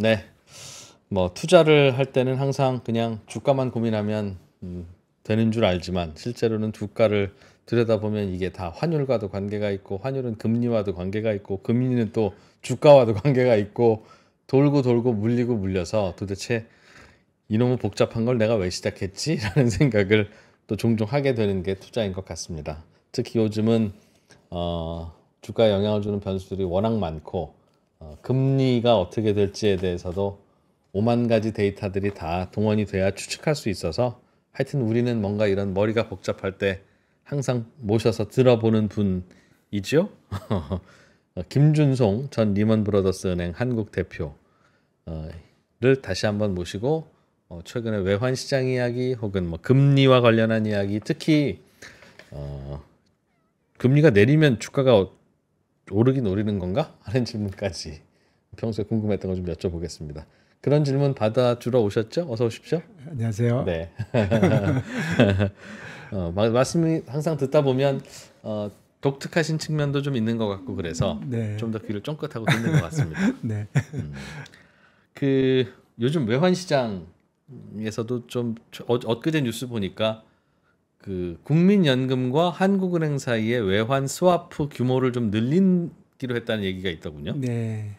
네. 뭐 투자를 할 때는 항상 그냥 주가만 고민하면 음, 되는 줄 알지만 실제로는 주가를 들여다보면 이게 다 환율과도 관계가 있고 환율은 금리와도 관계가 있고 금리는 또 주가와도 관계가 있고 돌고 돌고 물리고 물려서 도대체 이놈의 복잡한 걸 내가 왜 시작했지라는 생각을 또 종종 하게 되는 게 투자인 것 같습니다. 특히 요즘은 어, 주가에 영향을 주는 변수들이 워낙 많고 어, 금리가 어떻게 될지에 대해서도 5만 가지 데이터들이 다 동원이 돼야 추측할 수 있어서 하여튼 우리는 뭔가 이런 머리가 복잡할 때 항상 모셔서 들어보는 분이지요. 김준송 전 리먼 브러더스 은행 한국 대표를 어, 다시 한번 모시고 어, 최근에 외환 시장 이야기 혹은 뭐 금리와 관련한 이야기 특히 어, 금리가 내리면 주가가 오르긴오르는 건가? 하는 질문까지 평소에 궁금했던 걸 좀 여쭤보겠습니다. 그런 질문 받아주러 오셨죠? 어서 오십시오. 안녕하세요. 네. 어, 말씀이 항상 듣다 보면 어, 독특하신 측면도 좀 있는 것 같고 그래서 네. 좀더 귀를 쫑긋하고 듣는 것 같습니다. 네. 음, 그 요즘 외환 시장에서도 좀 엊, 어, 엊그제 뉴스 보니까 그 국민연금과 한국은행 사이의 외환 스와프 규모를 좀 늘린기로 했다는 얘기가 있더군요. 네.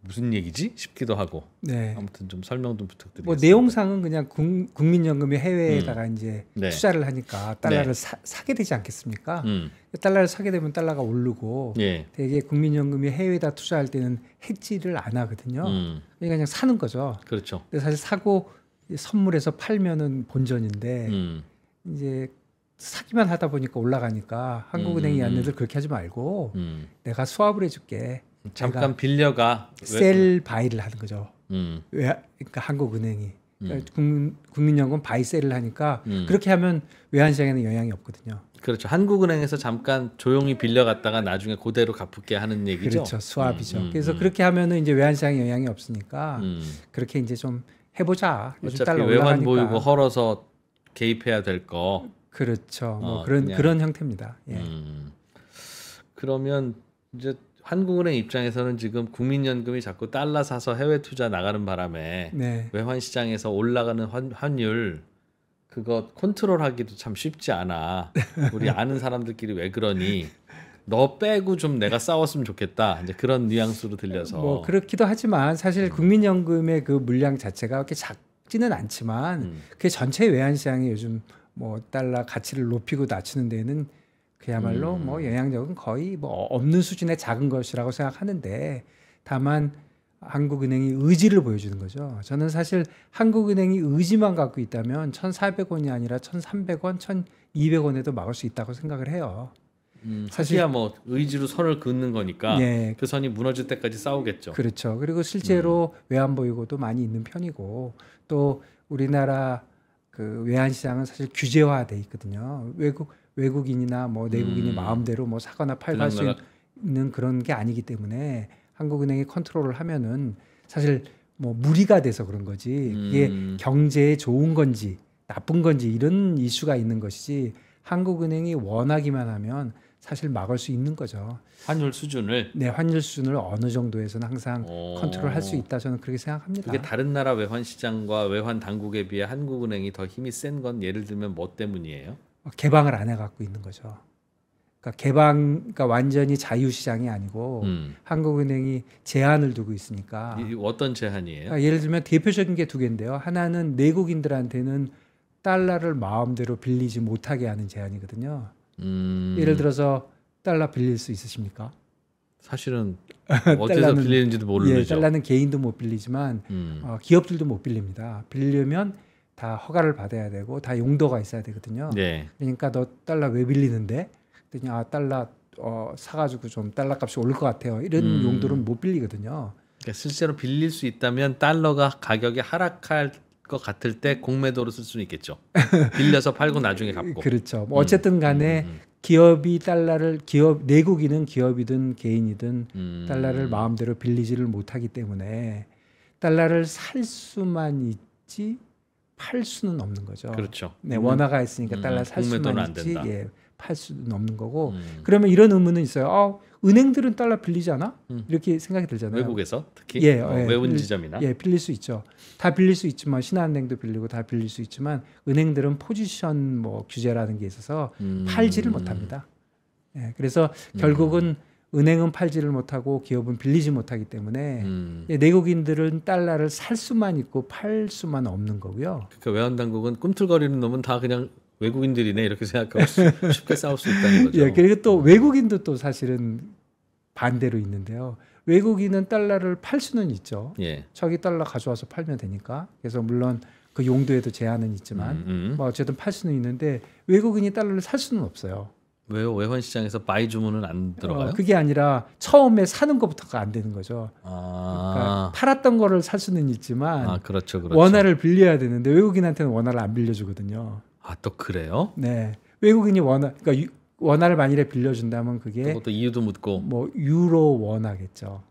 무슨 얘기지 싶기도 하고. 네. 아무튼 좀 설명 좀부탁드리니다뭐 내용상은 그냥 국, 민연금이 해외에다가 음. 이제 네. 투자를 하니까 달러를 네. 사, 게 되지 않겠습니까? 음. 달러를 사게 되면 달러가 오르고 예. 되게 국민연금이 해외에다 투자할 때는 해지를 안 하거든요. 음. 그러니까 그냥 사는 거죠. 그렇죠. 근데 사실 사고 선물해서 팔면은 본전인데 음. 이제 사기만 하다 보니까 올라가니까 한국은행이 음, 음, 음. 안내들 그렇게 하지 말고 내가 수합을 해줄게. 잠깐 빌려가 셀 바이를 하는 거죠. 음. 왜 그러니까 한국은행이 그러니까 음. 국민, 연금 바이셀을 하니까 음. 그렇게 하면 외환시장에는 영향이 없거든요. 그렇죠. 한국은행에서 잠깐 조용히 빌려갔다가 나중에 그대로 갚을게 하는 얘기죠. 그렇죠. 수합이죠. 음, 그래서 그렇게 하면은 이제 외환시장에 영향이 없으니까 그렇게 이제 좀 해보자. 요즘 달러 외환 보유고 헐어서 개입해야 될 거. 그렇죠. 뭐 어, 그런 그냥. 그런 형태입니다. 예. 음. 그러면 이제 한국은행 입장에서는 지금 국민연금이 자꾸 달러 사서 해외 투자 나가는 바람에 네. 외환 시장에서 올라가는 환, 환율 그거 컨트롤하기도 참 쉽지 않아. 우리 아는 사람들끼리 왜 그러니? 너 빼고 좀 내가 싸웠으면 좋겠다. 이제 그런 뉘앙스로 들려서. 뭐 그렇기도 하지만 사실 음. 국민연금의 그 물량 자체가 그렇게 작, 작지는 않지만 음. 그게 전체 외환 시장이 요즘 뭐 달러 가치를 높이고 낮추는 데는 그야말로 음. 뭐 영향력은 거의 뭐 없는 수준의 작은 것이라고 생각하는데 다만 한국은행이 의지를 보여주는 거죠. 저는 사실 한국은행이 의지만 갖고 있다면 1,400원이 아니라 1,300원, 1,200원에도 막을 수 있다고 생각을 해요. 음, 사실 야뭐 의지로 선을 긋는 거니까 예. 그 선이 무너질 때까지 싸우겠죠. 그렇죠. 그리고 실제로 음. 외환 보유고도 많이 있는 편이고 또 우리나라 그 외환 시장은 사실 규제화돼 있거든요. 외국 외국인이나 뭐 내국인이 음. 마음대로 뭐 사거나 팔할수 있는 그런 게 아니기 때문에 한국은행이 컨트롤을 하면은 사실 뭐 무리가 돼서 그런 거지 이게 음. 경제에 좋은 건지 나쁜 건지 이런 이슈가 있는 것이지 한국은행이 원하기만 하면 사실 막을 수 있는 거죠. 환율 수준을 네 환율 수준을 어느 정도에서는 항상 오. 어. 컨트롤할 수 있다 저는 그렇게 생각합니다. 그게 다른 나라 외환 시장과 외환 당국에 비해 한국은행이 더 힘이 센 건 예를 들면 뭐 때문이에요? 개방을 안 해갖고 있는 거죠. 그러니까 개방, 그러니까 완전히 자유 시장이 아니고 음. 한국은행이 제한을 두고 있으니까 어떤 제한이에요? 그러니까 예를 들면 대표적인 게 두 개인데요. 하나는 내국인들한테는 달러를 마음대로 빌리지 못하게 하는 제한이거든요. 음... 예를 들어서 달러 빌릴 수 있으십니까? 사실은 어디서 빌리는지도 모르죠. 예, 달러는 개인도 못 빌리지만 음. 어, 기업들도 못 빌립니다. 빌리려면 다 허가를 받아야 되고 다 용도가 있어야 되거든요. 네. 그러니까 너 달러 왜 빌리는데? 그랬더니 아 달러 어, 사가지고 좀 달러 값이 오를 것 같아요. 이런 음. 용도로는 못 빌리거든요. 그러니까 실제로 빌릴 수 있다면 달러가 가격이 하락할 것 같을 때 공매도로 쓸 수는 있겠죠. 빌려서 팔고 나중에 갚고. 그렇죠. 뭐 음, 어쨌든 간에 음, 음, 기업이 달러를 기업 내국인은 기업이든 개인이든 음. 달러를 마음대로 빌리지를 못하기 때문에 달러를 살 수만 있지 팔 수는 없는 거죠. 그렇죠. 네, 음. 원화가 있으니까 음, 달러 살 수만 있지 예, 팔 수는 없는 거고. 그러면 이런 의문은 있어요. 어, 은행들은 달러 빌리지 않아? 음. 이렇게 생각이 들잖아요. 외국에서 특히 예, 어, 예, 외운 빌리, 지점이나 예 빌릴 수 있죠. 다 빌릴 수 있지만 신한은행도 빌리고 다 빌릴 수 있지만 은행들은 포지션 뭐 규제라는 게 있어서 음. 팔지를 못합니다. 예, 그래서 음. 결국은 음. 은행은 팔지를 못하고 기업은 빌리지 못하기 때문에 음. 예, 내국인들은 달러를 살 수만 있고 팔 수만 없는 거고요. 그러니까 외환 당국은 꿈틀거리는 놈은 다 그냥 외국인들이네 이렇게 생각하고 쉽게 싸울 수 있다는 거죠. 예, 그리고 또 외국인도 또 사실은 반대로 있는데요. 외국인은 달러를 팔 수는 있죠. 예. 자기 달러 가져와서 팔면 되니까. 그래서 물론 그 용도에도 제한은 있지만 음, 음. 뭐 어쨌든 팔 수는 있는데 외국인이 달러를 살 수는 없어요. 왜요? 외환 시장에서 바이 주문은 안 어, 들어가요? 어, 그게 아니라 처음에 사는 것부터가 안 되는 거죠. 아... 그러니까 팔았던 거를 살 수는 있지만 아, 그렇죠, 그렇죠. 원화를 빌려야 되는데 외국인한테는 원화를 안 빌려주거든요. 아또 그래요? 네. 외국인이 원화 그러니까 유, 원화를 만일에 빌려준다면 그게 그것도 이유도 묻고 뭐 유로 원화겠죠.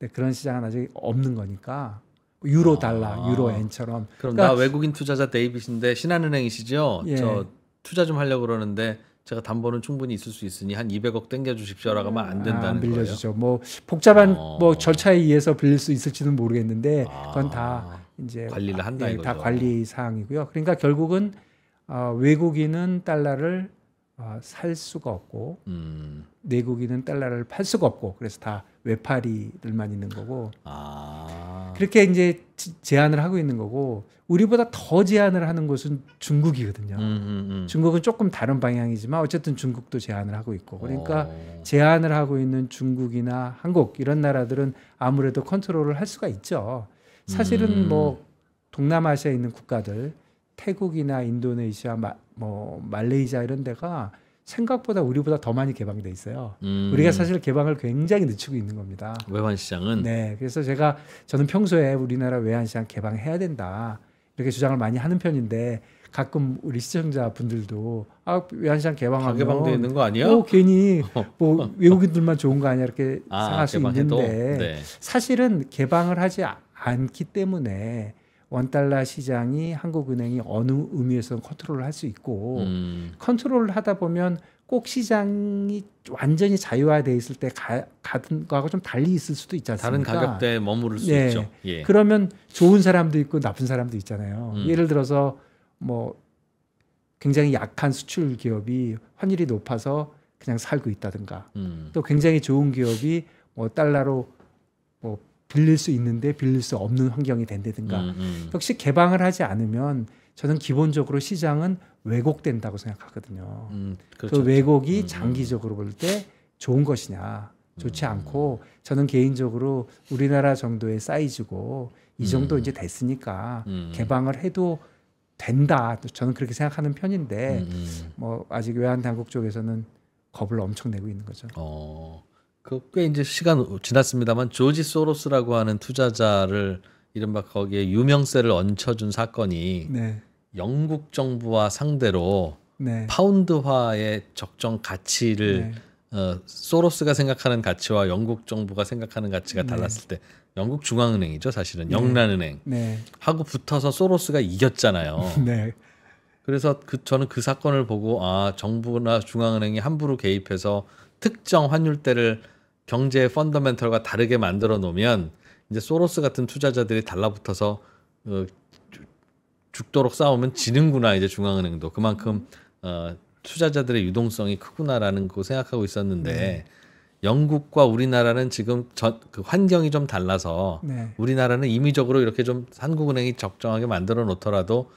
네, 그런 시장은 아직 없는 거니까 유로 아, 달러, 유로 엔처럼. 그럼 그러니까, 나 외국인 투자자 데이빗인데 신한은행이시죠? 예. 저 투자 좀 하려고 그러는데 제가 담보는 충분히 있을 수 있으니 한 200억 땡겨 주십시오라고 하면 안 아, 된다는 아, 빌려주죠. 거예요. 뭐 복잡한 어. 뭐 절차에 의해서 빌릴 수 있을지는 모르겠는데 아. 그건 다 이제 관리를 한다 예, 이거죠. 다 관리 사항이고요. 그러니까 결국은 어, 외국인은 달러를 어, 살 수가 없고 음. 내국인은 달러를 팔 수가 없고 그래서 다 외파리들만 있는 거고 아. 그렇게 이제 제한을 하고 있는 거고 우리보다 더 제한을 하는 곳은 중국이거든요. 음, 음, 음, 중국은 조금 다른 방향이지만 어쨌든 중국도 제한을 하고 있고 그러니까 오. 어. 제한을 하고 있는 중국이나 한국 이런 나라들은 아무래도 컨트롤을 할 수가 있죠. 사실은 음. 뭐 동남아시아에 있는 국가들 태국이나 인도네시아, 마, 뭐 말레이시아 이런 데가 생각보다 우리보다 더 많이 개방돼 있어요. 음. 우리가 사실 개방을 굉장히 늦추고 있는 겁니다. 외환 시장은 네. 그래서 제가 저는 평소에 우리나라 외환 시장 개방해야 된다. 이렇게 주장을 많이 하는 편인데 가끔 우리 시청자 분들도 아 외환시장 개방하면 개방돼 있는 거 아니야? 뭐 어, 괜히 뭐 외국인들만 좋은 거 아니야 이렇게 아, 생각할 수 있는데 네. 사실은 개방을 하지 않기 때문에 원달러 시장이 한국은행이 어느 의미에서 컨트롤을 할 수 있고 음. 컨트롤을 하다 보면 꼭 시장이 완전히 자유화돼 있을 때 가, 가든 거하고 좀 달리 있을 수도 있지 않습니까? 다른 가격대에 머무를 수 네. 있죠. 예. 그러면 좋은 사람도 있고 나쁜 사람도 있잖아요. 음. 예를 들어서 뭐 굉장히 약한 수출 기업이 환율이 높아서 그냥 살고 있다든가 음. 또 굉장히 좋은 기업이 뭐 달러로 빌릴 수 있는데 빌릴 수 없는 환경이 된다든가 음, 음. 역시 개방을 하지 않으면 저는 기본적으로 시장은 왜곡된다고 생각하거든요. 음, 그 그렇죠. 그 왜곡이 음, 음. 장기적으로 볼 때 좋은 것이냐 좋지 음. 않고 저는 개인적으로 우리나라 정도의 사이즈고 이 정도 이제 됐으니까 개방을 해도 된다. 저는 그렇게 생각하는 편인데 뭐 아직 외환 당국 쪽에서는 겁을 엄청 내고 있는 거죠. 어. 그꽤 이제 시간 지났습니다만 조지 소로스라고 하는 투자자를 이른바 거기에 유명세를 얹혀준 사건이 네. 영국 정부와 상대로 네. 파운드화의 적정 가치를 네. 어, 소로스가 생각하는 가치와 영국 정부가 생각하는 가치가 네. 달랐을 때 영국 중앙은행이죠 사실은 네. 영란은행 하고 붙어서 소로스가 이겼잖아요. 그래서 그 저는 그 사건을 보고 아 정부나 중앙은행이 함부로 개입해서 특정 환율대를 경제의 펀더멘털과 다르게 만들어 놓으면 이제 소로스 같은 투자자들이 달라붙어서 어, 죽도록 싸우면 지는구나 이제 중앙은행도 그만큼 어, 투자자들의 유동성이 크구나라는 거 생각하고 있었는데 음. 영국과 우리나라는 지금 저, 그 환경이 좀 달라서 네. 우리나라는 임의적으로 이렇게 좀 한국은행이 적정하게 만들어 놓더라도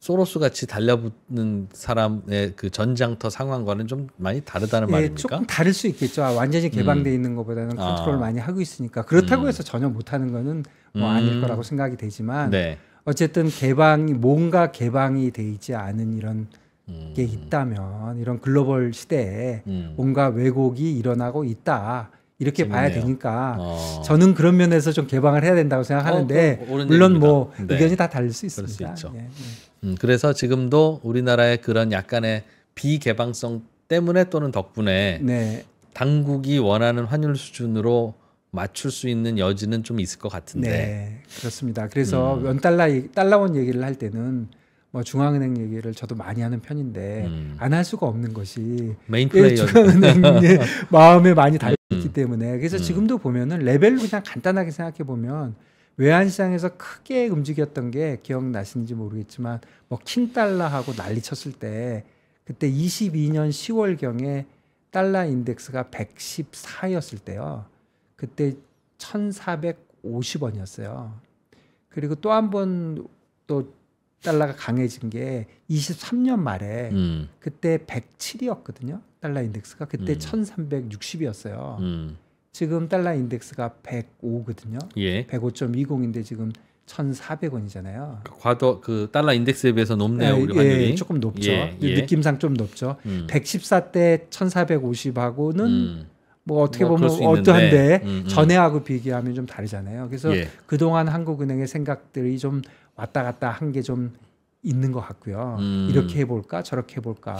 소로스 같이 달려붙는 사람의 그 전장터 상황과는 좀 많이 다르다는 예, 말입니까? 조금 다를 수 있겠죠. 아, 완전히 개방돼 음. 있는 것보다는 컨트롤 아. 많이 하고 있으니까 그렇다고 음. 해서 전혀 못하는 거는 뭐 아닐 음. 거라고 생각이 되지만 네. 어쨌든 개방이 뭔가 개방이 돼 있지 않은 이런 게 음. 있다면 이런 글로벌 시대에 음. 뭔가 왜곡이 일어나고 있다. 이렇게 재밌네요. 봐야 되니까 어. 저는 그런 면에서 좀 개방을 해야 된다고 생각하는데 어, 물론 뭐 네. 의견이 다 다를 수 있습니다. 수 예, 예. 음, 그래서 지금도 우리나라의 그런 약간의 비개방성 때문에 또는 덕분에 네. 당국이 원하는 환율 수준으로 맞출 수 있는 여지는 좀 있을 것 같은데. 네, 그렇습니다. 그래서 음. 원 달러 달러원 얘기를 할 때는 뭐 중앙은행 얘기를 저도 많이 하는 편인데 음. 안할 수가 없는 것이 메인 플레이어 예, 중앙은행 마음에 많이 달 네. 있기 음. 때문에 그래서 음. 지금도 보면은 레벨로 그냥 간단하게 생각해 보면 외환시장에서 크게 움직였던 게 기억나시는지 모르겠지만 뭐 킹달러하고 난리 쳤을 때 그때 22년 10월경에 달러 인덱스가 114였을 때요. 그때 1450원이었어요. 그리고 또 한 번 또 달러가 강해진 게 23년 말에 음. 그때 107이었거든요. 달러 인덱스가 그때 음. 1360이었어요. 음. 지금 달러 인덱스가 105거든요. 예. 105.20인데 지금 1,400원이잖아요. 그 그러니까 과도 그 달러 인덱스에 비해서 높네요, 네, 예, 예, 조금 높죠. 예, 예. 느낌상 좀 높죠. 음. 114대 1,450하고는 음. 뭐 어떻게 뭐 보면 어떠한데 음, 음. 전에하고 비교하면 좀 다르잖아요. 그래서 예. 그동안 한국은행의 생각들이 좀 왔다 갔다 한 게 좀 있는 것 같고요. 음. 이렇게 해볼까 저렇게 해볼까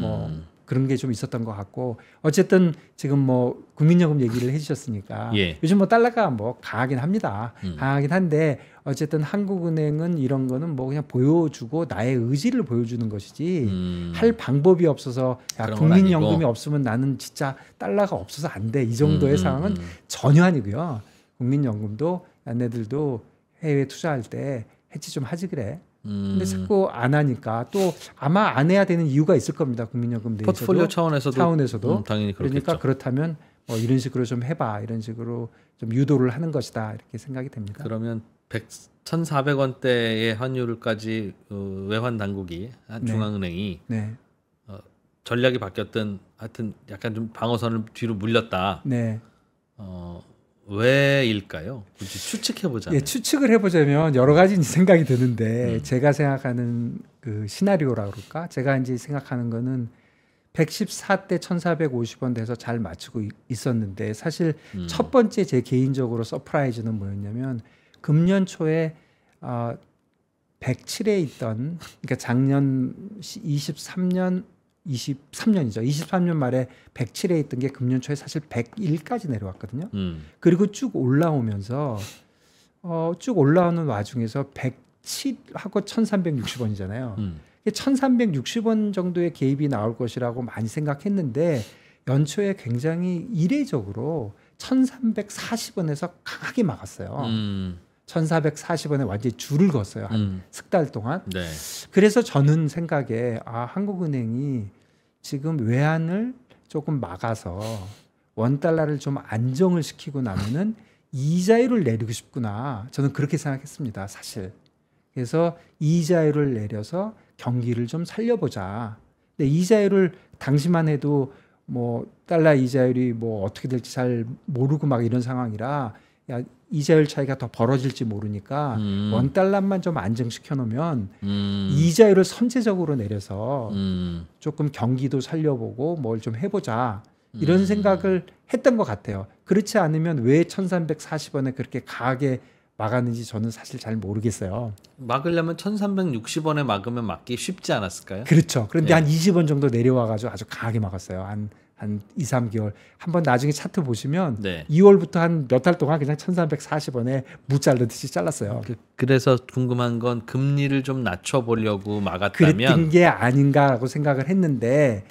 뭐 음. 그런 게 좀 있었던 것 같고 어쨌든 지금 뭐 국민연금 얘기를 해주셨으니까 예. 요즘 뭐 달러가 뭐 강하긴 합니다. 음. 강하긴 한데 어쨌든 한국은행은 이런 거는 뭐 그냥 보여주고 나의 의지를 보여주는 것이지 음. 할 방법이 없어서 야, 국민연금이 없으면 나는 진짜 달러가 없어서 안 돼 이 정도의 음, 음 상황은 음, 음. 전혀 아니고요. 국민연금도 얘네들도 해외 투자할 때 해치 좀 하지 그래. 근데 음. 자꾸 안 하니까 또 아마 안 해야 되는 이유가 있을 겁니다. 국민연금 내에서도 포트폴리오 차원에서도 차원에서도 음, 당연히 그렇겠죠. 그러니까 그렇다면 뭐 이런 식으로 좀 해봐 이런 식으로 좀 유도를 하는 것이다 이렇게 생각이 됩니다. 그러면 100, 1,400원대의 환율까지 어, 외환 당국이 아, 네. 중앙은행이 네. 어, 전략이 바뀌었던 하여튼 약간 좀 방어선을 뒤로 물렸다. 네. 어, 왜일까요? 굳이 추측해 보자. 예, 추측을 해보자면 여러 가지 생각이 드는데 음. 제가 생각하는 그 시나리오라 그럴까? 제가 이제 생각하는 거는 114대 1,450원 돼서 잘 맞추고 있었는데 사실 음. 첫 번째 제 개인적으로 서프라이즈는 뭐였냐면 금년 초에 어, 107에 있던 그러니까 작년 23년 23년이죠. 23년 말에 107에 있던 게 금년 초에 사실 101까지 내려왔거든요. 음. 그리고 쭉 올라오면서 어, 쭉 올라오는 와중에서 107하고 1360원이잖아요. 음. 1360원 정도의 개입이 나올 것이라고 많이 생각했는데 연초에 굉장히 이례적으로 1340원에서 강하게 막았어요. 음. 1440원에 완전히 줄을 걷어요. 한 음. 석달 동안. 네. 그래서 저는 생각에 아, 한국은행이 지금 외환을 조금 막아서 원 달러를 좀 안정을 시키고 나면은 이자율을 내리고 싶구나. 저는 그렇게 생각했습니다. 사실. 그래서 이자율을 내려서 경기를 좀 살려보자. 근데 이자율을 당시만 해도 뭐 달러 이자율이 뭐 어떻게 될지 잘 모르고 막 이런 상황이라 야 이자율 차이가 더 벌어질지 모르니까 음. 원 달러만 좀 안정시켜 놓으면 음. 이자율을 선제적으로 내려서 음. 조금 경기도 살려보고 뭘 좀 해보자 이런 음. 생각을 했던 것 같아요. 그렇지 않으면 왜 1,340원에 그렇게 가하게 막았는지 저는 사실 잘 모르겠어요. 막으려면 1,360원에 막으면 막기 쉽지 않았을까요? 그렇죠. 그런데 예. 한 20원 정도 내려와가지고 아주 강하게 막았어요. 한한 2, 3개월 한 번 나중에 차트 보시면 네. 2월부터 한 몇 달 동안 그냥 1,340원에 무 자르듯이 잘랐어요. 그, 래서 궁금한 건 금리를 좀 낮춰 보려고 막았다면 그랬던 게 아닌가라고 생각을 했는데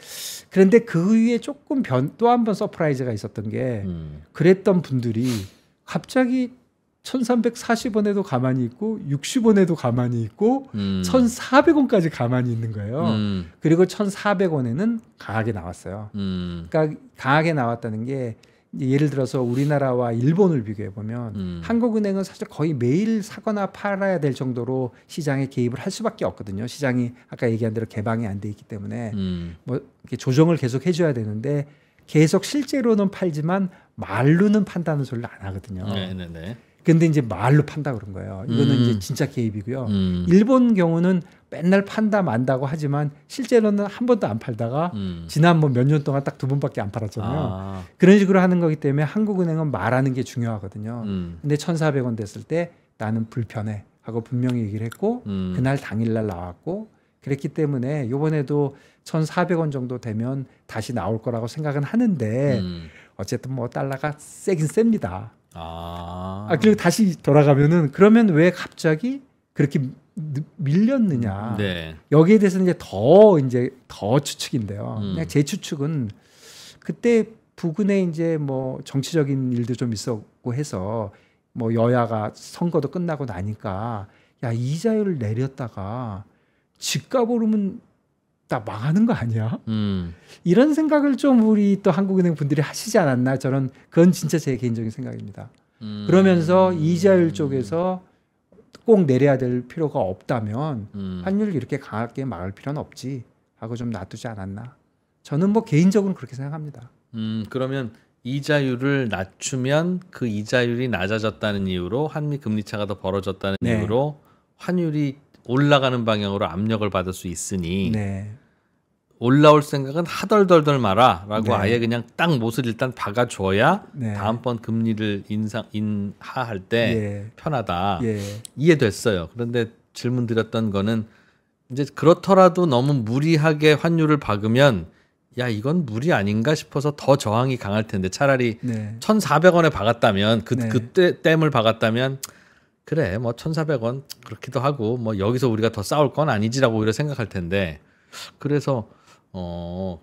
그런데 그 위에 조금 변 또 한 번 서프라이즈가 있었던 게 음. 그랬던 분들이 갑자기 1340원에도 가만히 있고 60원에도 가만히 있고 음. 1400원까지 가만히 있는 거예요. 음. 그리고 1400원에는 강하게 나왔어요. 음. 그러니까 강하게 나왔다는 게 예를 들어서 우리나라와 일본을 비교해 보면 음. 한국은행은 사실 거의 매일 사거나 팔아야 될 정도로 시장에 개입을 할 수밖에 없거든요. 시장이 아까 얘기한 대로 개방이 안 돼 있기 때문에 음. 뭐 이렇게 조정을 계속 해줘야 되는데 계속 실제로는 팔지만 말로는 판다는 소리를 안 하거든요. 네네네. 네, 네. 근데 이제 말로 판다 그런 거예요. 이거는 음. 이제 진짜 개입이고요. 음. 일본 경우는 맨날 판다 만다고 하지만 실제로는 한 번도 안 팔다가 음. 지난뭐몇년 동안 딱 두 번밖에 안 팔았잖아요. 아. 그런 식으로 하는 거기 때문에 한국은행은 말하는 게 중요하거든요. 음. 근데 1 4 0 0원 됐을 때 나는 불편해 하고 분명히 얘기를 했고 음. 그날 당일날 나왔고 그랬기 때문에 요번에도 1 4 0 0원 정도 되면 다시 나올 거라고 생각은 하는데 음. 어쨌든 뭐 달러가 세긴 셉니다. 아. 아, 그리고 다시 돌아가면은 그러면 왜 갑자기 그렇게 밀렸느냐. 네. 여기에 대해서는 이제 더 이제 더 추측인데요. 음. 제 추측은 그때 부근에 이제 뭐 정치적인 일도 좀 있었고 해서 뭐 여야가 선거도 끝나고 나니까 야 이자율을 내렸다가 집값 오르면 다 망하는 거 아니야? 음. 이런 생각을 좀 우리 또 한국은행 분들이 하시지 않았나 저는 그건 진짜 제 개인적인 생각입니다. 음. 그러면서 이자율 쪽에서 꼭 내려야 될 필요가 없다면 음. 환율 을 이렇게 강하게 막을 필요는 없지 하고 좀 놔두지 않았나. 저는 뭐 개인적으로 그렇게 생각합니다. 음 그러면 이자율을 낮추면 그 이자율이 낮아졌다는 이유로 한미 금리 차가 더 벌어졌다는 네. 이유로 환율이 올라가는 방향으로 압력을 받을 수 있으니 네. 올라올 생각은 하덜덜덜 마라라고 네. 아예 그냥 딱 못을 일단 박아줘야 네. 다음번 금리를 인상 인하할 때 예. 편하다 예. 이해됐어요. 그런데 질문 드렸던 거는 이제 그렇더라도 너무 무리하게 환율을 박으면 야 이건 무리 아닌가 싶어서 더 저항이 강할 텐데 차라리 네. 1,400원에 박았다면 그 네. 그때 댐을 박았다면 그래 뭐 1,400원 그렇기도 하고 뭐 여기서 우리가 더 싸울 건 아니지라고 오히려 생각할 텐데 그래서 어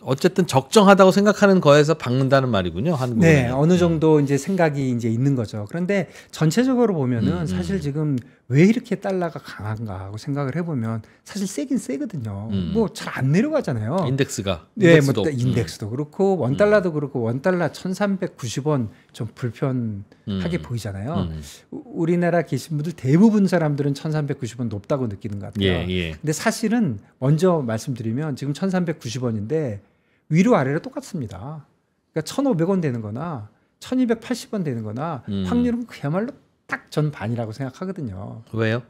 어쨌든 적정하다고 생각하는 거에서 박는다는 말이군요. 한국 네, 어느 음. 정도 이제 생각이 이제 있는 거죠. 그런데 전체적으로 보면은 음, 음. 사실 음. 지금 왜 이렇게 달러가 강한가 하고 생각을 해보면 사실 세긴 세거든요. 음. 뭐잘 안 내려가잖아요. 인덱스가. 네, 인덱스도. 뭐 인덱스도 네, 그렇고 음. 원 달러도 그렇고 원 달러 1,390원 좀 불편하게 음. 보이잖아요. 음. 우리나라 계신 분들 대부분 사람들은 1,390원 높다고 느끼는 것 같아요. 예, 예. 근데 사실은 먼저 말씀드리면 지금 1,390원인데 위로 아래로 똑같습니다. 그러니까 1,500원 되는 거나 1280원 되는 거나 음. 확률은 그야말로 딱 전반이라고 생각하거든요. 왜요?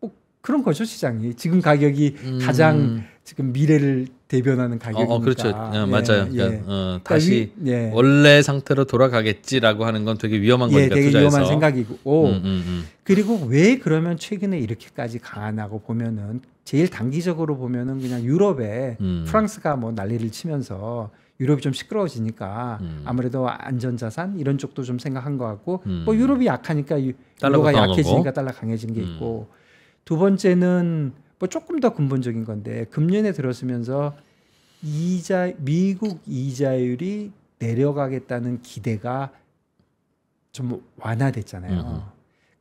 뭐 그런 거죠 시장이 지금 가격이 음... 가장 지금 미래를 대변하는 가격이니까. 어, 어 그렇죠. 어, 맞아요. 예, 그러니까, 어, 그러니까 다시 예. 원래 상태로 돌아가겠지라고 하는 건 되게 위험한 예, 거니까 되게 투자해서. 위험한 생각이고. 음, 음, 음, 그리고 왜 그러면 최근에 이렇게까지 강하냐고 보면은 제일 단기적으로 보면은 그냥 유럽에 음. 프랑스가 뭐 난리를 치면서 유럽이 좀 시끄러워지니까 음. 아무래도 안전자산 이런 쪽도 좀 생각한 것 같고 음. 뭐 유럽이 약하니까 달러가 약해지니까 달러 강해진 게 음. 있고 음. 두 번째는 뭐 조금 더 근본적인 건데 금년에 들었으면서 이자 미국 이자율이 내려가겠다는 기대가 좀 완화됐잖아요.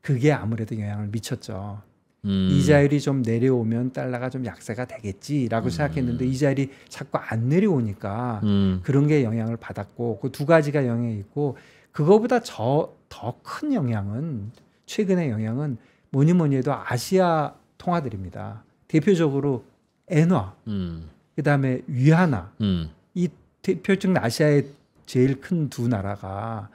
그게 아무래도 영향을 미쳤죠. 음. 이자율이 좀 내려오면 달러가 좀 약세가 되겠지라고 음. 생각했는데 이자율이 자꾸 안 내려오니까 음. 그런 게 영향을 받았고 그 두 가지가 영향이 있고 그거보다 저더큰 영향은 최근의 영향은 뭐니 뭐니 해도 아시아 통화들입니다. 대표적으로 엔화, 음. 그다음에 위안화 음. 이 대표적인 아시아의 제일 큰 두 나라가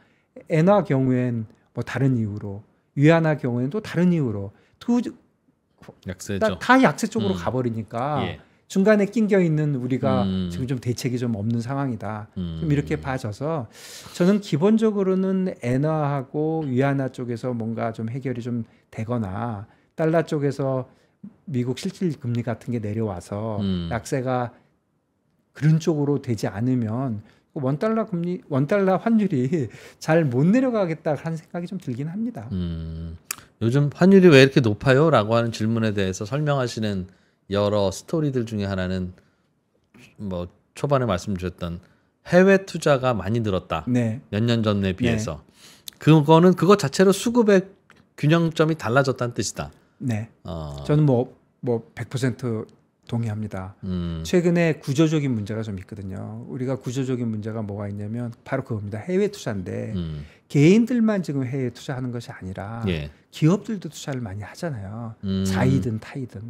엔화 경우엔 뭐 다른 이유로 위안화 경우엔 또 다른 이유로 두 약세죠. 그러니까 다 약세 쪽으로 음. 가버리니까 예. 중간에 낑겨 있는 우리가 음. 지금 좀 대책이 좀 없는 상황이다. 음. 좀 이렇게 봐져서 저는 기본적으로는 엔화하고 위안화 쪽에서 뭔가 좀 해결이 좀 되거나 달러 쪽에서 미국 실질 금리 같은 게 내려와서 음. 약세가 그런 쪽으로 되지 않으면 원달러 금리 원달러 환율이 잘 못 내려가겠다 하는 생각이 좀 들긴 합니다. 음, 요즘 환율이 왜 이렇게 높아요? 라고 하는 질문에 대해서 설명하시는 여러 스토리들 중에 하나는 뭐 초반에 말씀 드렸던 해외 투자가 많이 늘었다. 네. 몇 년 전에 네. 비해서. 네. 그거는 그거 자체로 수급의 균형점이 달라졌다는 뜻이다. 네. 어. 저는 뭐, 뭐 100% 동의합니다. 음. 최근에 구조적인 문제가 좀 있거든요. 우리가 구조적인 문제가 뭐가 있냐면 바로 그겁니다. 해외 투자인데 음. 개인들만 지금 해외에 투자하는 것이 아니라 예. 기업들도 투자를 많이 하잖아요. 음. 자이든 타이든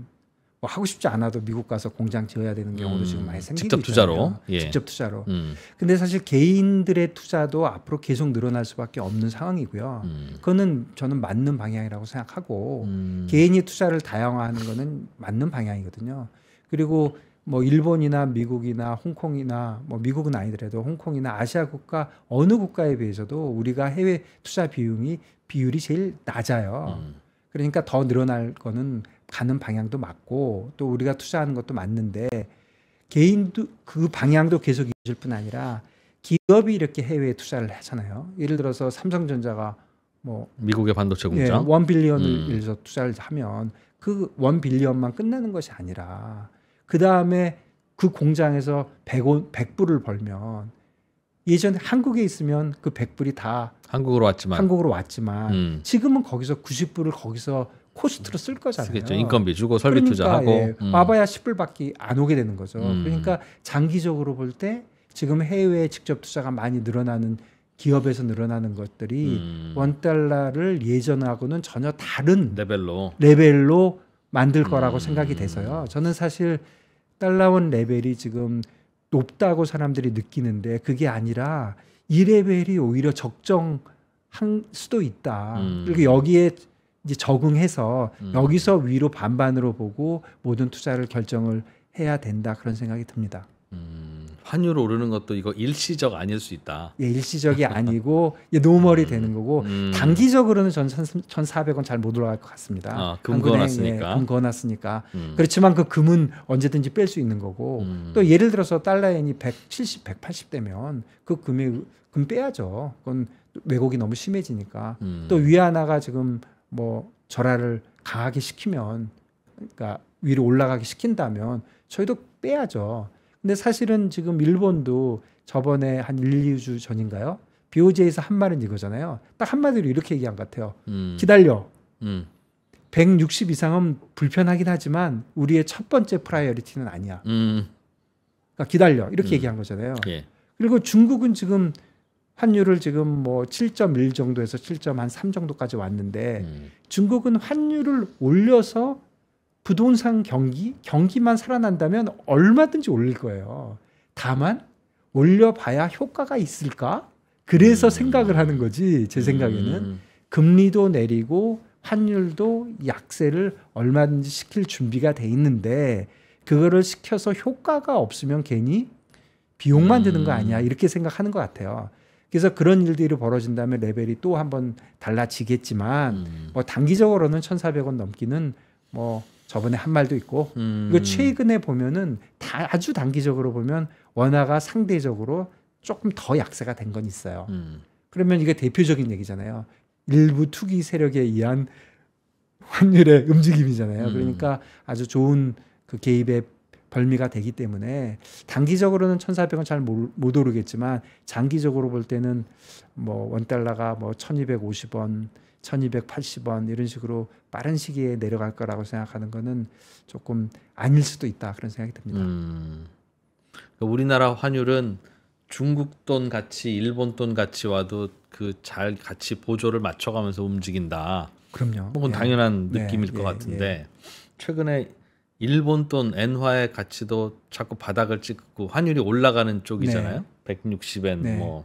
뭐 하고 싶지 않아도 미국 가서 공장 지어야 되는 경우도 음. 지금 많이 생기고 직접 투자로 예. 직접 투자로. 음. 근데 사실 개인들의 투자도 앞으로 계속 늘어날 수밖에 없는 상황이고요. 음. 그거는 저는 맞는 방향이라고 생각하고 음. 개인이 투자를 다양화하는 거는 맞는 방향이거든요. 그리고 뭐 일본이나 미국이나 홍콩이나 뭐 미국은 아니더라도 홍콩이나 아시아 국가 어느 국가에 비해서도 우리가 해외 투자 비용이 비율이 제일 낮아요. 음. 그러니까 더 늘어날 거는 가는 방향도 맞고 또 우리가 투자하는 것도 맞는데 개인도 그 방향도 계속 이어질 뿐 아니라 기업이 이렇게 해외에 투자를 하잖아요. 예를 들어서 삼성전자가 뭐 미국의 반도체 예, 공장 원 예, 빌리언을 음. 예 투자를 하면 그 원 빌리언만 끝나는 것이 아니라 그 다음에 그 공장에서 100원, 100불을 벌면 예전 한국에 있으면 그 100불이 다 한국으로 왔지만 한국으로 왔지만 음. 지금은 거기서 90불을 거기서 코스트로 쓸 거잖아요. 쓰겠죠. 인건비 주고 설비 그러니까, 투자하고 예, 음. 와봐야 10불밖에 안 오게 되는 거죠. 음. 그러니까 장기적으로 볼 때 지금 해외 에 직접 투자가 많이 늘어나는 기업에서 늘어나는 것들이 음. 원 달러를 예전하고는 전혀 다른 레벨로 레벨로 만들 음. 거라고 음. 생각이 돼서요. 저는 사실 달라온 레벨이 지금 높다고 사람들이 느끼는데 그게 아니라 이 레벨이 오히려 적정한 수도 있다. 음. 그리고 여기에 이제 적응해서 음. 여기서 위로 반반으로 보고 모든 투자를 결정을 해야 된다 그런 생각이 듭니다. 음. 환율 오르는 것도 이거 일시적 아닐 수 있다. 예, 일시적이 아니고 이 노멀이 음, 되는 거고 음. 단기적으로는 전 1,400원 잘 못 올라갈 것 같습니다. 아, 금 거놨으니까. 예, 금 거놨으니까. 음. 그렇지만 그 금은 언제든지 뺄 수 있는 거고 음. 또 예를 들어서 달러엔이 170, 180 되면 그 금액 금 빼야죠. 그건 왜곡이 너무 심해지니까. 음. 또 위안화가 지금 뭐 절하를 강하게 시키면 그러니까 위로 올라가게 시킨다면 저희도 빼야죠. 근데 사실은 지금 일본도 저번에 한 1, 2주 전인가요? BOJ에서 한 말은 이거잖아요. 딱 한마디로 이렇게 얘기한 것 같아요. 음. 기다려. 음. 160 이상은 불편하긴 하지만 우리의 첫 번째 프라이어리티는 아니야. 음. 그러니까 기다려. 이렇게 음. 얘기한 거잖아요. 예. 그리고 중국은 지금 환율을 지금 뭐 7.1 정도에서 7.3 정도까지 왔는데 음. 중국은 환율을 올려서 부동산 경기, 경기만 살아난다면 얼마든지 올릴 거예요. 다만 올려봐야 효과가 있을까? 그래서 음. 생각을 하는 거지 제 음. 생각에는 음. 금리도 내리고 환율도 약세를 얼마든지 시킬 준비가 돼 있는데 그거를 시켜서 효과가 없으면 괜히 비용만 드는 거 아니야 음. 이렇게 생각하는 것 같아요. 그래서 그런 일들이 벌어진다면 레벨이 또 한번 달라지겠지만 음. 뭐 단기적으로는 1,400원 넘기는 뭐 저번에 한 말도 있고 음. 이거 최근에 보면은 다 아주 단기적으로 보면 원화가 상대적으로 조금 더 약세가 된 건 있어요. 음. 그러면 이게 대표적인 얘기잖아요. 일부 투기 세력에 의한 환율의 움직임이잖아요. 음. 그러니까 아주 좋은 그 개입의 벌미가 되기 때문에 단기적으로는 1,400원 잘 못 오르겠지만 장기적으로 볼 때는 뭐 원달러가 뭐1 2 5 0원 1280원 이런 식으로 빠른 시기에 내려갈 거라고 생각하는 거는 조금 아닐 수도 있다 그런 생각이 듭니다. 음, 그러니까 우리나라 환율은 중국 돈 같이 일본 돈 같이 와도 그 잘 같이 보조를 맞춰가면서 움직인다. 그럼요. 그 예. 당연한 네, 느낌일 예, 것 같은데 예. 최근에 일본 돈 엔화의 가치도 자꾸 바닥을 찍고 환율이 올라가는 쪽이잖아요. 네. 160엔 네. 뭐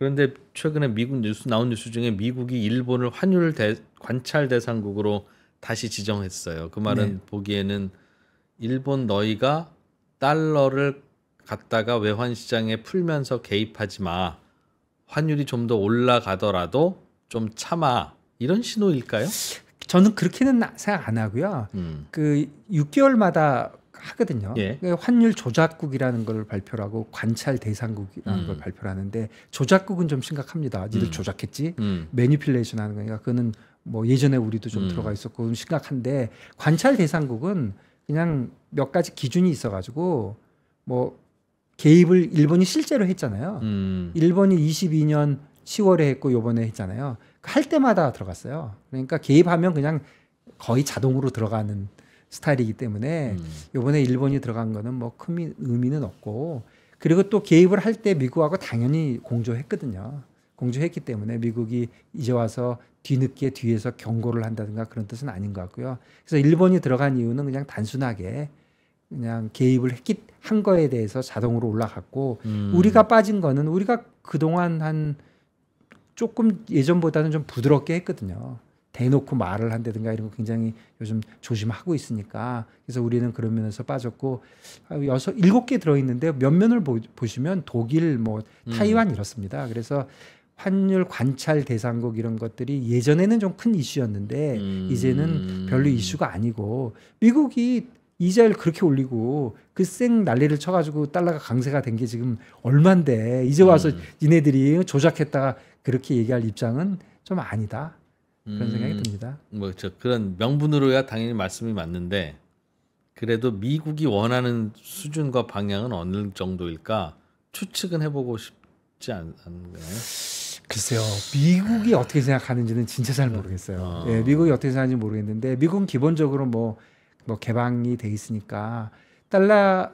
그런데 최근에 미국 뉴스 나온 뉴스 중에 미국이 일본을 환율 대, 관찰 대상국으로 다시 지정했어요. 그 말은 네. 보기에는 일본 너희가 달러를 갖다가 외환 시장에 풀면서 개입하지 마. 환율이 좀 더 올라가더라도 좀 참아. 이런 신호일까요? 저는 그렇게는 생각 안 하고요. 음. 그 6개월마다 하거든요. 예. 그 환율 조작국이라는 걸 발표하고 관찰 대상국이라는 음. 걸 발표하는데 조작국은 좀 심각합니다. 니들 음. 조작했지. 음. 매니플레이션 하는 거니까 그거는 뭐 예전에 우리도 좀 음. 들어가 있었고 심각한데 관찰 대상국은 그냥 몇 가지 기준이 있어 가지고 뭐 개입을 일본이 실제로 했잖아요. 음. 일본이 22년 10월에 했고 요번에 했잖아요. 할 때마다 들어갔어요. 그러니까 개입하면 그냥 거의 자동으로 들어가는 스타일이기 때문에 음. 요번에 일본이 들어간 거는 뭐큰 의미는 없고 그리고 또 개입을 할 때 미국하고 당연히 공조했거든요. 공조했기 때문에 미국이 이제 와서 뒤늦게 뒤에서 경고를 한다든가 그런 뜻은 아닌 것 같고요. 그래서 일본이 들어간 이유는 그냥 단순하게 그냥 개입을 했기 한 거에 대해서 자동으로 올라갔고 음. 우리가 빠진 거는 우리가 그동안 한 조금 예전보다는 좀 부드럽게 했거든요. 대놓고 말을 한다든가 이런 거 굉장히 요즘 조심하고 있으니까 그래서 우리는 그런 면에서 빠졌고 아, 여섯 일곱 개 들어있는데 몇 면을 보, 시면 독일 뭐 음. 타이완 음. 이렇습니다. 그래서 환율 관찰 대상국 이런 것들이 예전에는 좀 큰 이슈였는데 음. 이제는 별로 이슈가 아니고 미국이 이자를 그렇게 올리고 그쌩 난리를 쳐가지고 달러가 강세가 된 게 지금 얼만데 이제 와서 음. 니네들이 조작했다가 그렇게 얘기할 입장은 좀 아니다. 그런 음, 생각이 듭니다. 뭐 저 그런 명분으로야 당연히 말씀이 맞는데 그래도 미국이 원하는 수준과 방향은 어느 정도일까 추측은 해보고 싶지 않, 않나요? 글쎄요, 미국이 어떻게 생각하는지는 진짜 잘 모르겠어요. 어. 예, 미국이 어떻게 생각하는지 모르겠는데 미국은 기본적으로 뭐, 뭐 개방이 돼 있으니까 달러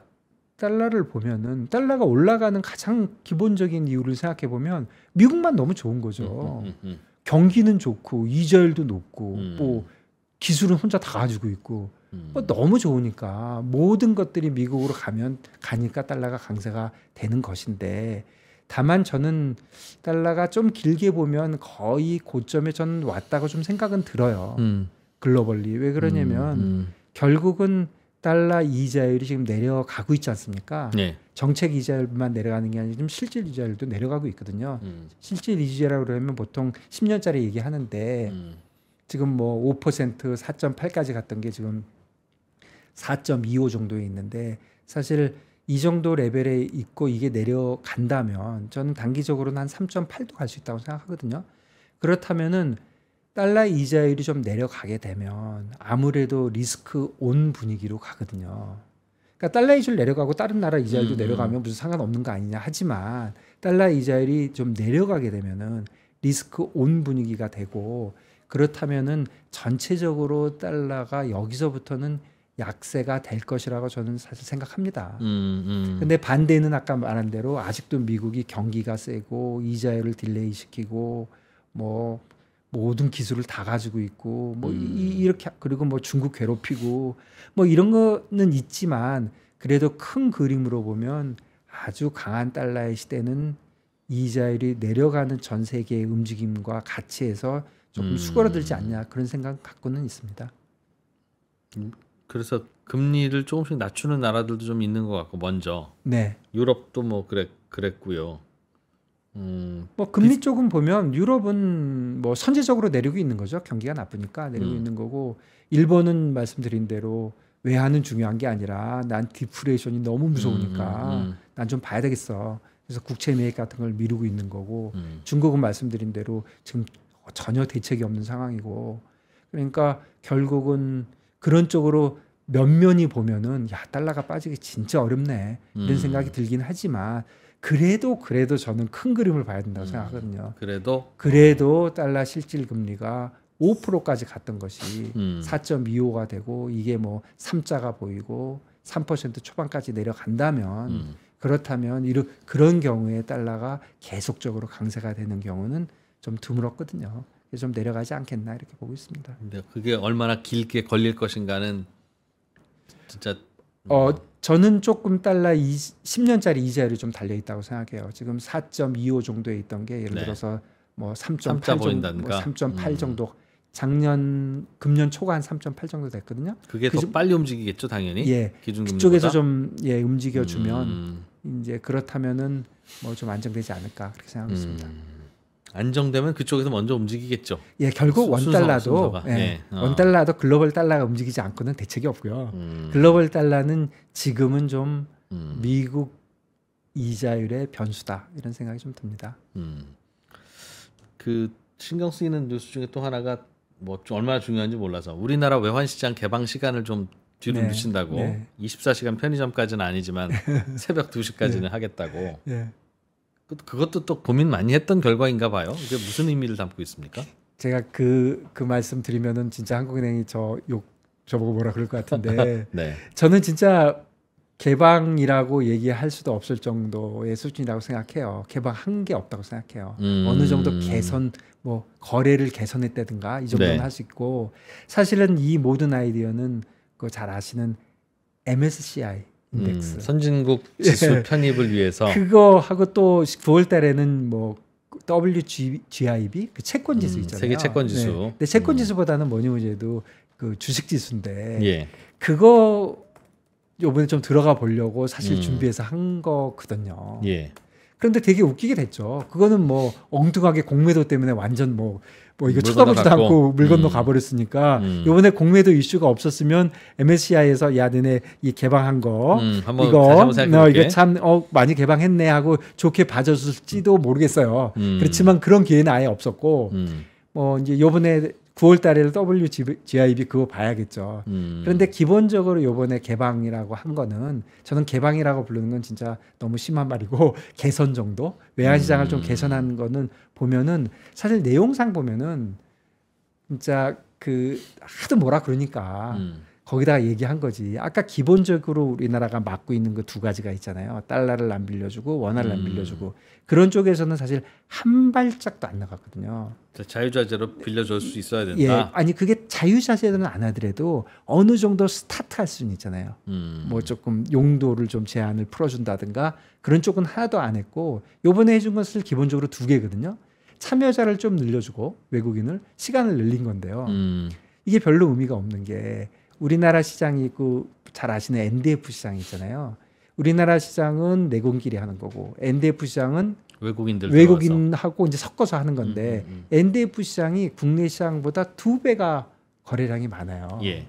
달러를 보면은 달러가 올라가는 가장 기본적인 이유를 생각해 보면 미국만 너무 좋은 거죠. 음, 음, 음, 경기는 좋고 이자율도 높고 음. 뭐 기술은 혼자 다 가지고 있고 음. 뭐 너무 좋으니까 모든 것들이 미국으로 가면 가니까 달러가 강세가 되는 것인데 다만 저는 달러가 좀 길게 보면 거의 고점에 전 왔다고 좀 생각은 들어요. 음. 글로벌리 왜 그러냐면 음, 음. 결국은 달러 이자율이 지금 내려가고 있지 않습니까? 네. 정책 이자율만 내려가는 게 아니라 지금 실질 이자율도 내려가고 있거든요. 음. 실질 이자라고 그러면 보통 10년짜리 얘기하는데 음. 지금 뭐 5% 4.8까지 갔던 게 지금 4.25 정도에 있는데 사실 이 정도 레벨에 있고 이게 내려간다면 저는 단기적으로는 한 3.8도 갈 수 있다고 생각하거든요. 그렇다면은 달러 이자율이 좀 내려가게 되면 아무래도 리스크 온 분위기로 가거든요. 그러니까 달러 이율 내려가고 다른 나라 이자율도 음. 내려가면 무슨 상관없는 거 아니냐 하지만 달러 이자율이 좀 내려가게 되면은 리스크 온 분위기가 되고 그렇다면은 전체적으로 달러가 여기서부터는 약세가 될 것이라고 저는 사실 생각합니다. 음, 음. 근데 반대는 아까 말한 대로 아직도 미국이 경기가 세고 이자율을 딜레이 시키고 뭐 모든 기술을 다 가지고 있고 뭐 음. 이, 이렇게 그리고 뭐 중국 괴롭히고 뭐 이런 거는 있지만 그래도 큰 그림으로 보면 아주 강한 달러의 시대는 이자율이 내려가는 전 세계의 움직임과 같이 해서 조금 음. 수그러들지 않냐 그런 생각 갖고는 있습니다. 음, 그래서 금리를 조금씩 낮추는 나라들도 좀 있는 것 같고 먼저 네. 유럽도 뭐 그랬 그랬고요. 음, 뭐 금리 비... 쪽은 보면 유럽은 뭐 선제적으로 내리고 있는 거죠. 경기가 나쁘니까 내리고 음. 있는 거고 일본은 말씀드린 대로 외환은 중요한 게 아니라 난디플레이션이 너무 무서우니까 음, 음, 음. 난좀 봐야 되겠어. 그래서 국채 매입 같은 걸 미루고 있는 거고 음. 중국은 말씀드린 대로 지금 전혀 대책이 없는 상황이고 그러니까 결국은 그런 쪽으로 면면이 보면은 야 달러가 빠지기 진짜 어렵네 이런 생각이 들긴 하지만 그래도 그래도 저는 큰 그림을 봐야 된다고 음, 생각하거든요. 그래도 그래도 달러 실질 금리가 5%까지 갔던 것이 음. 4.25가 되고 이게 뭐 3자가 보이고 3% 초반까지 내려간다면 음. 그렇다면 이런 그런 경우에 달러가 계속적으로 강세가 되는 경우는 좀 드물었거든요. 좀 내려가지 않겠나 이렇게 보고 있습니다. 근데 그게 얼마나 길게 걸릴 것인가는 진짜 어, 저는 조금 달러 20, 10년짜리 이자율이 좀 달려 있다고 생각해요. 지금 4.25 정도에 있던 게 예를 네. 들어서 뭐 3.8 정도, 뭐3.8 음. 정도 음. 작년 금년 초가 한3.8 정도 됐거든요. 그게 그더 빨리 움직이겠죠, 당연히. 예, 그쪽에서 좀 예 움직여 주면 음. 이제 그렇다면은 뭐 좀 안정되지 않을까 그렇게 생각하습니다 음. 안정되면 그쪽에서 먼저 움직이겠죠. 예, 결국 원 달러도 예, 네. 어. 원 달러도 글로벌 달러가 움직이지 않고는 대책이 없고요. 음. 글로벌 달러는 지금은 좀 음. 미국 이자율의 변수다 이런 생각이 좀 듭니다. 음. 그 신경 쓰이는 뉴스 중에 또 하나가 뭐 얼마나 중요한지 몰라서 우리나라 외환시장 개방 시간을 좀 뒤로 네. 미친다고 네. 24시간 편의점까지는 아니지만 새벽 2시까지는 예. 하겠다고. 예. 그, 그것도 또 고민 많이 했던 결과인가 봐요. 이게 무슨 의미를 담고 있습니까? 제가 그그 그 말씀 드리면은 진짜 한국은행이 저 욕 저보고 뭐라 그럴 것 같은데 네. 저는 진짜 개방이라고 얘기할 수도 없을 정도의 수준이라고 생각해요. 개방한 게 없다고 생각해요. 음. 어느 정도 개선, 뭐 거래를 개선했다든가 이 정도는 네. 할수 있고 사실은 이 모든 아이디어는 그잘 아시는 MSCI 인덱스. 음, 선진국 지수 예. 편입을 위해서 그거 하고 또 9월 달에는 뭐 WGIB 그 채권 지수 음, 있잖아요. 세계 채권 네. 지수. 네. 근데 채권 음. 지수보다는 뭐니 뭐니 해도 그 주식 지수인데 예. 그거 요번에 좀 들어가 보려고 사실 음. 준비해서 한 거거든요. 예. 그런데 되게 웃기게 됐죠. 그거는 뭐 엉뚱하게 공매도 때문에 완전 뭐, 뭐 이거 쳐다보지도 않고 물건도 음. 가버렸으니까 음. 이번에 공매도 이슈가 없었으면 MSCI에서 야 너네 이 개방한 거 음, 이거 너 이거 참 어, 많이 개방했네 하고 좋게 봐줬을지도 모르겠어요. 음. 그렇지만 그런 기회는 아예 없었고 음. 뭐 이제 요번에 9월 달에를 WGIB 그거 봐야겠죠. 음. 그런데 기본적으로 요번에 개방이라고 한 거는 저는 개방이라고 부르는 건 진짜 너무 심한 말이고 개선 정도? 외환시장을 음. 좀 개선한 거는 보면은 사실 내용상 보면은 진짜 그 하도 뭐라 그러니까 음. 거기다가 얘기한 거지. 아까 기본적으로 우리나라가 맡고 있는 그두 가지가 있잖아요. 달러를 안 빌려주고 원화를 음. 안 빌려주고 그런 쪽에서는 사실 한 발짝도 안 나갔거든요. 자유자재로 빌려줄 수 있어야 된다. 예, 아니 그게 자유자재는 안 하더라도 어느 정도 스타트할 수는 있잖아요. 음. 뭐 조금 용도를 좀 제한을 풀어준다든가 그런 쪽은 하나도 안 했고 요번에 해준 것을 기본적으로 두 개거든요. 참여자를 좀 늘려주고 외국인을 시간을 늘린 건데요. 음. 이게 별로 의미가 없는 게 우리나라 시장이 있고 잘 아시는 NDF 시장 있잖아요. 우리나라 시장은 내공끼리 하는 거고 NDF 시장은 외국인들 외국인하고 이제 섞어서 하는 건데 음, 음, 음. NDF 시장이 국내 시장보다 두 배가 거래량이 많아요. 예.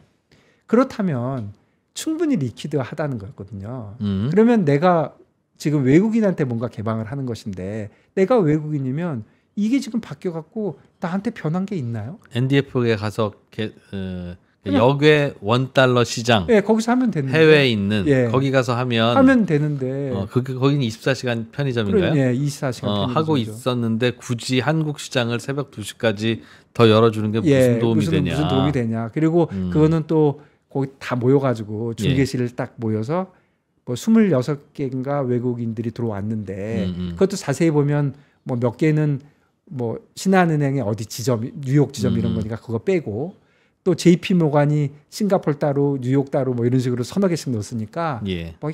그렇다면 충분히 리퀴드하다는 거였거든요. 음. 그러면 내가 지금 외국인한테 뭔가 개방을 하는 것인데 내가 외국인이면 이게 지금 바뀌어 갖고 나한테 변한 게 있나요? NDF에 가서 개, 어, 역외 원 달러 시장. 예, 거기서 하면 되는 해외에 있는 예. 거기 가서 하면 하면 되는데. 어, 그, 그 거기는 24시간 편의점인가요? 예, 24시간 어, 하고 있었는데 굳이 한국 시장을 새벽 2시까지 더 열어 주는 게 예, 무슨 예, 도움이 무슨, 되냐. 무슨 도움이 되냐. 그리고 음. 그거는 또 거기 다 모여 가지고 예. 중개실을딱 모여서 뭐 26개인가 외국인들이 들어왔는데 음, 음. 그것도 자세히 보면 뭐 몇 개는 뭐 신한은행의 어디 지점, 뉴욕 지점 이런 음. 거니까 그거 빼고 또 JP 모관이 싱가폴 따로 뉴욕 따로 뭐 이런 식으로 서너 개씩 넣었으니까 예. 뭐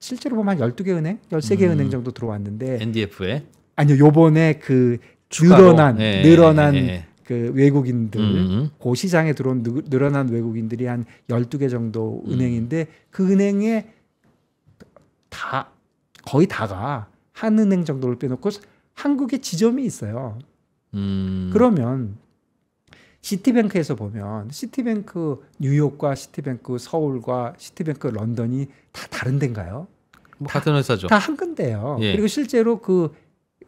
실제로 보면 한 12개 은행, 13개 음. 은행 정도 들어왔는데 NDF에 아니요. 요번에 그 추가로. 늘어난 예. 늘어난 예, 예. 그 외국인들 음. 그 시장에 들어온 늘어난 외국인들이 한 12개 정도 음. 은행인데 음. 그 은행에 다 거의 다가 한 은행 정도를 빼놓고 한국에 지점이 있어요. 음. 그러면 시티뱅크에서 보면 시티뱅크 뉴욕과 시티뱅크 서울과 시티뱅크 런던이 다 다른 데인가요? 같은 뭐 회사죠. 다한 건데요. 예. 그리고 실제로 그,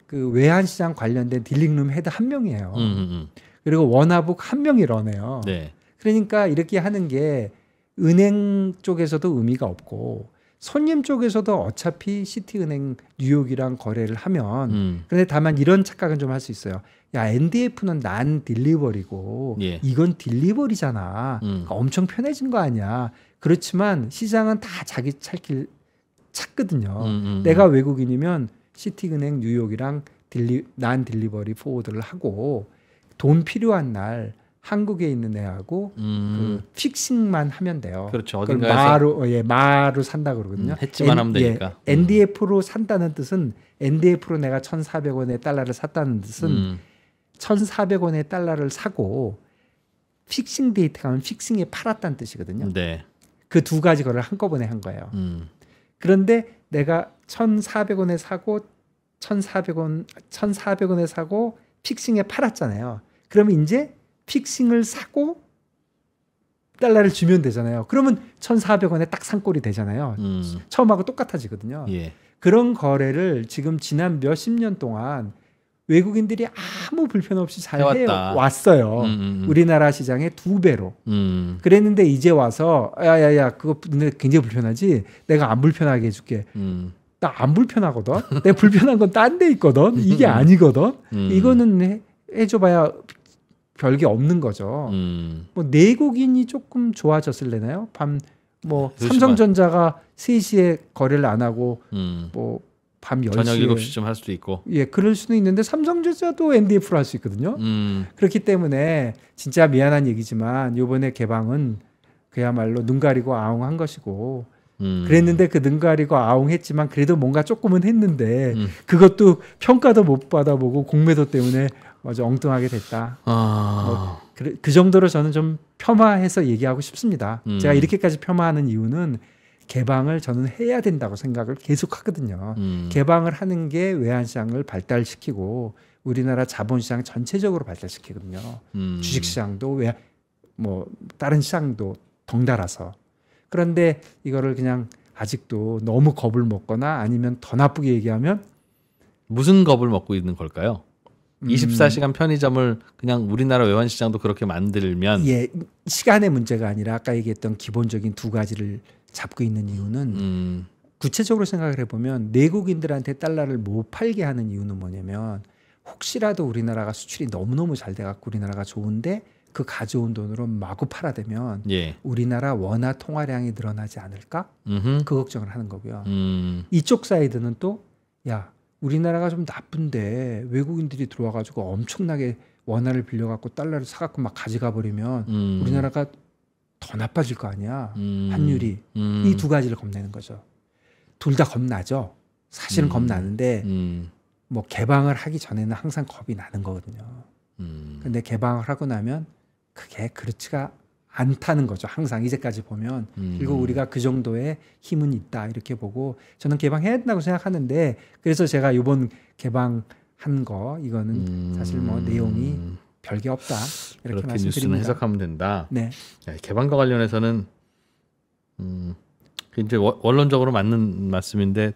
그 외환 시장 관련된 딜링룸 헤드 한 명이에요. 음, 음. 음. 그리고 원화북 한 명이 러네요. 네. 그러니까 이렇게 하는 게 은행 쪽에서도 의미가 없고 손님 쪽에서도 어차피 시티은행 뉴욕이랑 거래를 하면 음. 그런데 다만 이런 착각은 좀 할 수 있어요. 야 NDF는 난 딜리버리고 예. 이건 딜리버리잖아. 음. 그러니까 엄청 편해진 거 아니야. 그렇지만 시장은 다 자기 찾길 찾거든요. 음음. 음, 음. 내가 외국인이면 시티은행 뉴욕이랑 딜리 난 딜리버리 포워드를 하고 돈 필요한 날 한국에 있는 애하고 음. 그 픽싱만 하면 돼요. 그렇죠. 어딘가에서 마루예마루 예, 산다 그러거든요. 음, 했지만 하면 되니까. 예, 음. NDF로 산다는 뜻은 NDF로 내가 1,400원의 달러를 샀다는 뜻은 음. 1,400원의 달러를 사고 픽싱 데이트 가면 픽싱에 팔았다는 뜻이거든요. 네. 그 두 가지 거를 한꺼번에 한 거예요. 음. 그런데 내가 1,400원에 사고 1,400원 1,400원에 사고 픽싱에 팔았잖아요. 그러면 이제 픽싱을 사고 달러를 주면 되잖아요. 그러면 1,400원에 딱산골이 되잖아요. 음. 처음하고 똑같아지거든요. 예. 그런 거래를 지금 지난 몇십 년 동안 외국인들이 아무 불편 없이 잘 왔어요. 음, 음, 음. 우리나라 시장의 두 배로. 음. 그랬는데 이제 와서 야야야 그거 근데 굉장히 불편하지. 내가 안 불편하게 해줄게. 음. 나안 불편하거든. 내 불편한 건 딴 데 있거든. 이게 음. 아니거든. 이거는 해, 해줘봐야 별게 없는 거죠. 뭐 내국인이 조금 좋아졌을래나요? 밤 뭐 삼성전자가 3시에 거래를 안 하고 뭐밤 10시에 저녁 7시쯤 할 수도 있고. 예, 그럴 수는 있는데 삼성전자도 NDF로 할 수 있거든요. 음. 그렇기 때문에 진짜 미안한 얘기지만 요번에 개방은 그야말로 눈 가리고 아웅한 것이고 음. 그랬는데 그 눈 가리고 아웅했지만 그래도 뭔가 조금은 했는데 음. 그것도 평가도 못 받아보고 공매도 때문에 아주 엉뚱하게 됐다. 아... 뭐, 그, 그, 정도로 저는 좀 폄하해서 얘기하고 싶습니다. 음. 제가 이렇게까지 폄하하는 이유는 개방을 저는 해야 된다고 생각을 계속 하거든요. 음. 개방을 하는 게 외환시장을 발달시키고 우리나라 자본시장 전체적으로 발달시키거든요. 음. 주식시장도 외, 뭐 다른 시장도 덩달아서 그런데 이거를 그냥 아직도 너무 겁을 먹거나 아니면 더 나쁘게 얘기하면 무슨 겁을 먹고 있는 걸까요? 24시간 음. 편의점을 그냥 우리나라 외환시장도 그렇게 만들면 예 시간의 문제가 아니라 아까 얘기했던 기본적인 두 가지를 잡고 있는 이유는 음. 구체적으로 생각을 해보면 내국인들한테 달러를 못 팔게 하는 이유는 뭐냐면 혹시라도 우리나라가 수출이 너무너무 잘 돼갖고 우리나라가 좋은데 그 가져온 돈으로 마구 팔아대면 예. 우리나라 원화 통화량이 늘어나지 않을까 음흠. 그 걱정을 하는 거고요. 음. 이쪽 사이드는 또 야 우리나라가 좀 나쁜데 외국인들이 들어와가지고 엄청나게 원화를 빌려갖고 달러를 사갖고 막 가져가 버리면 음. 우리나라가 더 나빠질 거 아니야. 음. 환율이. 음. 이두 가지를 겁내는 거죠. 둘 다 겁나죠. 사실은 음, 겁나는데 음. 뭐 개방을 하기 전에는 항상 겁이 나는 거거든요. 음. 근데 개방을 하고 나면 그게 그렇지가 않다는 거죠. 항상 이제까지 보면 음. 그리고 우리가 그 정도의 힘은 있다 이렇게 보고 저는 개방해야 된다고 생각하는데 그래서 제가 이번 개방한 거 이거는 음. 사실 뭐 내용이 별게 없다. 이렇게 그렇게 말씀드립니다. 뉴스는 해석하면 된다. 네. 네 개방과 관련해서는 음, 그 이제 원론적으로 맞는 말씀인데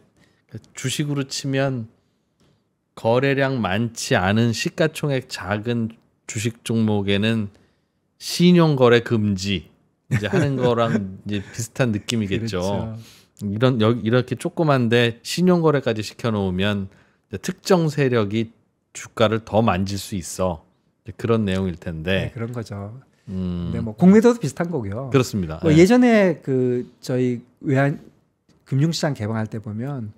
그 주식으로 치면 거래량 많지 않은 시가총액 작은 주식 종목에는 신용거래 금지 이제 하는 거랑 이제 비슷한 느낌이겠죠. 그렇죠. 이런 여기 이렇게 조그만데 신용거래까지 시켜놓으면 특정 세력이 주가를 더 만질 수 있어. 그런 내용일 텐데 네, 그런 거죠. 음. 근뭐 네, 국내도 비슷한 거고요. 그렇습니다. 뭐 네. 예전에 그 저희 외환 금융시장 개방할 때 보면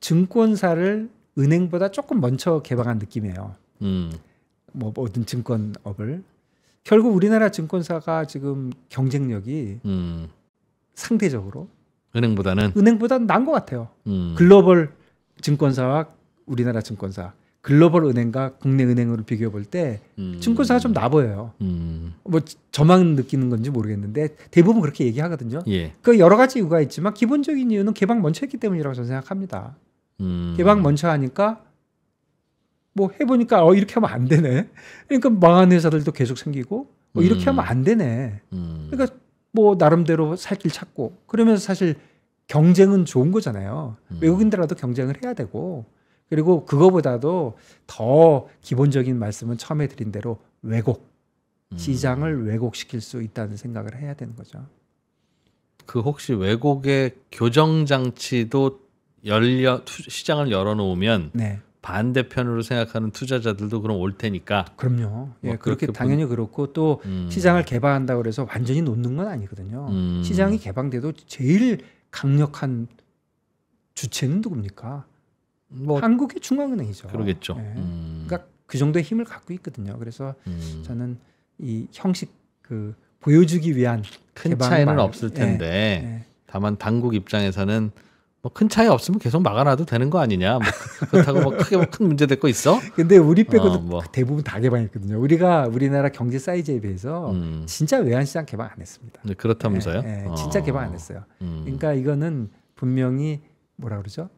증권사를 은행보다 조금 먼저 개방한 느낌이에요. 음. 뭐 모든 증권업을 결국 우리나라 증권사가 지금 경쟁력이 음. 상대적으로 은행보다는 은행보다는 난것 같아요. 음. 글로벌 증권사와 우리나라 증권사 글로벌 은행과 국내 은행으로 비교해 볼때 음. 증권사가 좀 나 보여요. 음. 뭐 저만 느끼는 건지 모르겠는데 대부분 그렇게 얘기하거든요. 예. 그 여러 가지 이유가 있지만 기본적인 이유는 개방 먼저 했기 때문이라고 저는 생각합니다. 음. 개방 먼저 하니까 뭐 해보니까 어 이렇게 하면 안 되네. 그러니까 망한 회사들도 계속 생기고 뭐 이렇게 하면 안 되네. 음. 그러니까 뭐 나름대로 살 길 찾고 그러면서 사실 경쟁은 좋은 거잖아요. 음. 외국인들하도 경쟁을 해야 되고 그리고 그거보다도 더 기본적인 말씀은 처음에 드린 대로 왜곡. 음. 시장을 왜곡시킬 수 있다는 생각을 해야 되는 거죠. 그 혹시 왜곡의 교정 장치도 열려 시장을 열어놓으면 네. 반대편으로 생각하는 투자자들도 그럼 올 테니까. 그럼요. 예, 뭐 그렇게, 그렇게 당연히 그렇고 또 음. 시장을 개방한다 그래서 완전히 놓는 건 아니거든요. 음. 시장이 개방돼도 제일 강력한 주체는 누굽니까? 뭐 한국의 중앙은행이죠. 그러겠죠. 네. 음. 그러니까 그 정도의 힘을 갖고 있거든요. 그래서 음. 저는 이 형식 그 보여주기 위한 큰 차이는 말... 없을 예. 텐데 네. 다만 당국 입장에서는 뭐 큰 차이 없으면 계속 막아놔도 되는 거 아니냐. 뭐 그렇다고 뭐 크게 뭐큰 문제 될 거 있어? 근데 우리 빼고도 어, 뭐. 대부분 다 개방했거든요. 우리가 우리나라 경제 사이즈에 비해서 음. 진짜 외환시장 개방 안 했습니다. 네, 그렇다면서요? 네, 어. 진짜 개방 안 했어요. 음. 그러니까 이거는 분명히 뭐라 그러죠?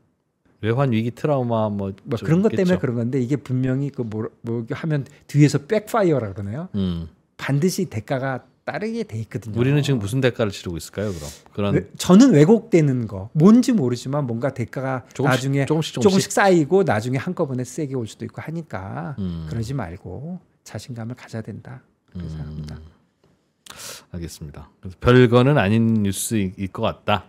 외환 위기 트라우마 뭐, 뭐 그런 것 있겠죠. 때문에 그런 건데 이게 분명히 그 뭐 뭐 하면 뒤에서 백파이어라 그러네요. 음. 반드시 대가가 따르게 돼 있거든요. 우리는 지금 무슨 대가를 치르고 있을까요, 그럼? 그런 저는 왜곡되는 거 뭔지 모르지만 뭔가 대가가 조금씩, 나중에 조금씩, 조금씩, 조금씩, 쌓이고 나중에 한꺼번에 세게 올 수도 있고 하니까 음. 그러지 말고 자신감을 가져야 된다. 그렇게 음. 생합니다 알겠습니다. 그래서 별거는 아닌 뉴스일 것 같다.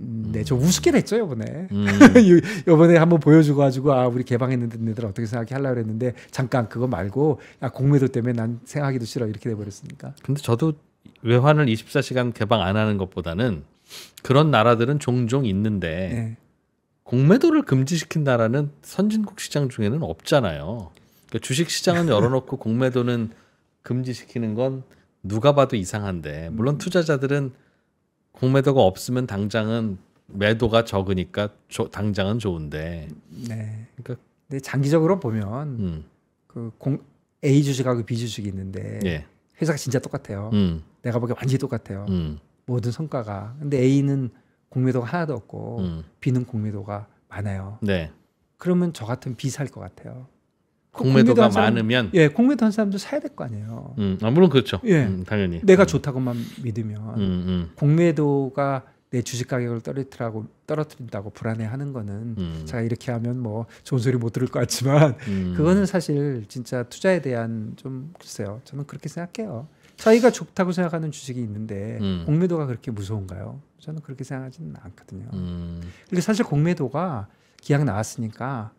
음, 네, 저 우습게 했죠 요번에. 음. 요번에 한번 보여주고 가지고 아 우리 개방했는데 너희들 어떻게 생각해 하려고 그랬는데 잠깐 그거 말고 아 공매도 때문에 난 생각하기도 싫어 이렇게 돼버렸으니까. 근데 저도 외환을 24시간 개방 안 하는 것보다는 그런 나라들은 종종 있는데 네. 공매도를 금지시킨 나라는 선진국 시장 중에는 없잖아요. 그러니까 주식 시장은 열어놓고 공매도는 금지시키는 건 누가 봐도 이상한데 물론 음. 투자자들은 공매도가 없으면 당장은 매도가 적으니까 조, 당장은 좋은데. 네. 그러니까 근데 장기적으로 보면 음. 그 공, A 주식하고 B 주식이 있는데 예. 회사가 진짜 똑같아요. 음. 내가 보기엔 완전히 똑같아요. 음. 모든 성과가. 근데 A는 공매도가 하나도 없고 음. B는 공매도가 많아요. 네. 그러면 저 같은 B 살것 같아요. 공매도가 그 사람, 많으면 예 공매도 한 사람도 사야 될 거 아니에요. 음, 아, 물론 그렇죠. 예, 음, 당연히 내가 음. 좋다고만 믿으면 음, 공매도가 음. 내 주식 가격을 떨어뜨라고 떨어뜨린다고 불안해하는 거는 음. 제가 이렇게 하면 뭐 좋은 소리 못 들을 것 같지만 음. 그거는 사실 진짜 투자에 대한 좀 글쎄요 저는 그렇게 생각해요. 자기가 좋다고 생각하는 주식이 있는데 공매도가 그렇게 무서운가요? 저는 그렇게 생각하지는 않거든요. 그리고 사실 공매도가 기약 나왔으니까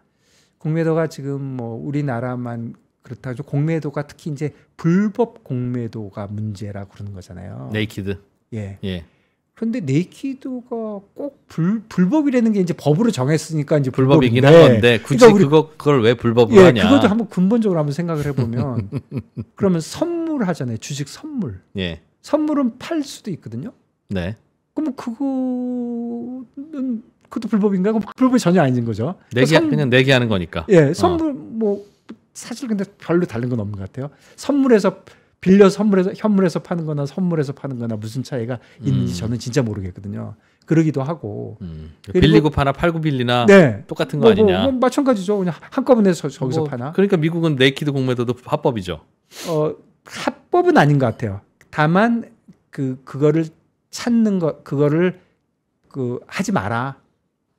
공매도가 지금 뭐 우리나라만 그렇다 죠 공매도가 특히 이제 불법 공매도가 문제라 그러는 거잖아요. 네이키드. 예. 예. 그런데 네이키드가 꼭 불, 불법이라는 게 이제 법으로 정했으니까 이제 불법이긴 네. 한 건데 그러니까 굳이 그러니까 그거 그걸 왜 불법으로 예, 하냐? 그것도 한번 근본적으로 한번 생각을 해보면 그러면 선물하잖아요. 주식 선물. 예. 선물은 팔 수도 있거든요. 네. 그럼 그거는 그것도 불법인가? 그럼 불법이 전혀 아닌 거죠. 내기 네 선, 그러니까 그냥 내기하는 네 거니까. 예, 어. 선물 어. 뭐 사실 근데 별로 다른 건 없는 것 같아요. 선물에서 빌려 선물에서 현물에서 파는 거나 선물에서 파는 거나 무슨 차이가 있는지 음. 저는 진짜 모르겠거든요. 그러기도 하고 음. 빌리고 파나 팔고 빌리나 네. 똑같은 뭐, 거 뭐, 아니냐? 뭐, 마찬가지죠. 그냥 한꺼번에 저, 기서 뭐 파나. 그러니까 미국은 네이키드 공매도도 합법이죠. 어 합법은 아닌 것 같아요. 다만 그 그거를 찾는 거 그거를 그 하지 마라.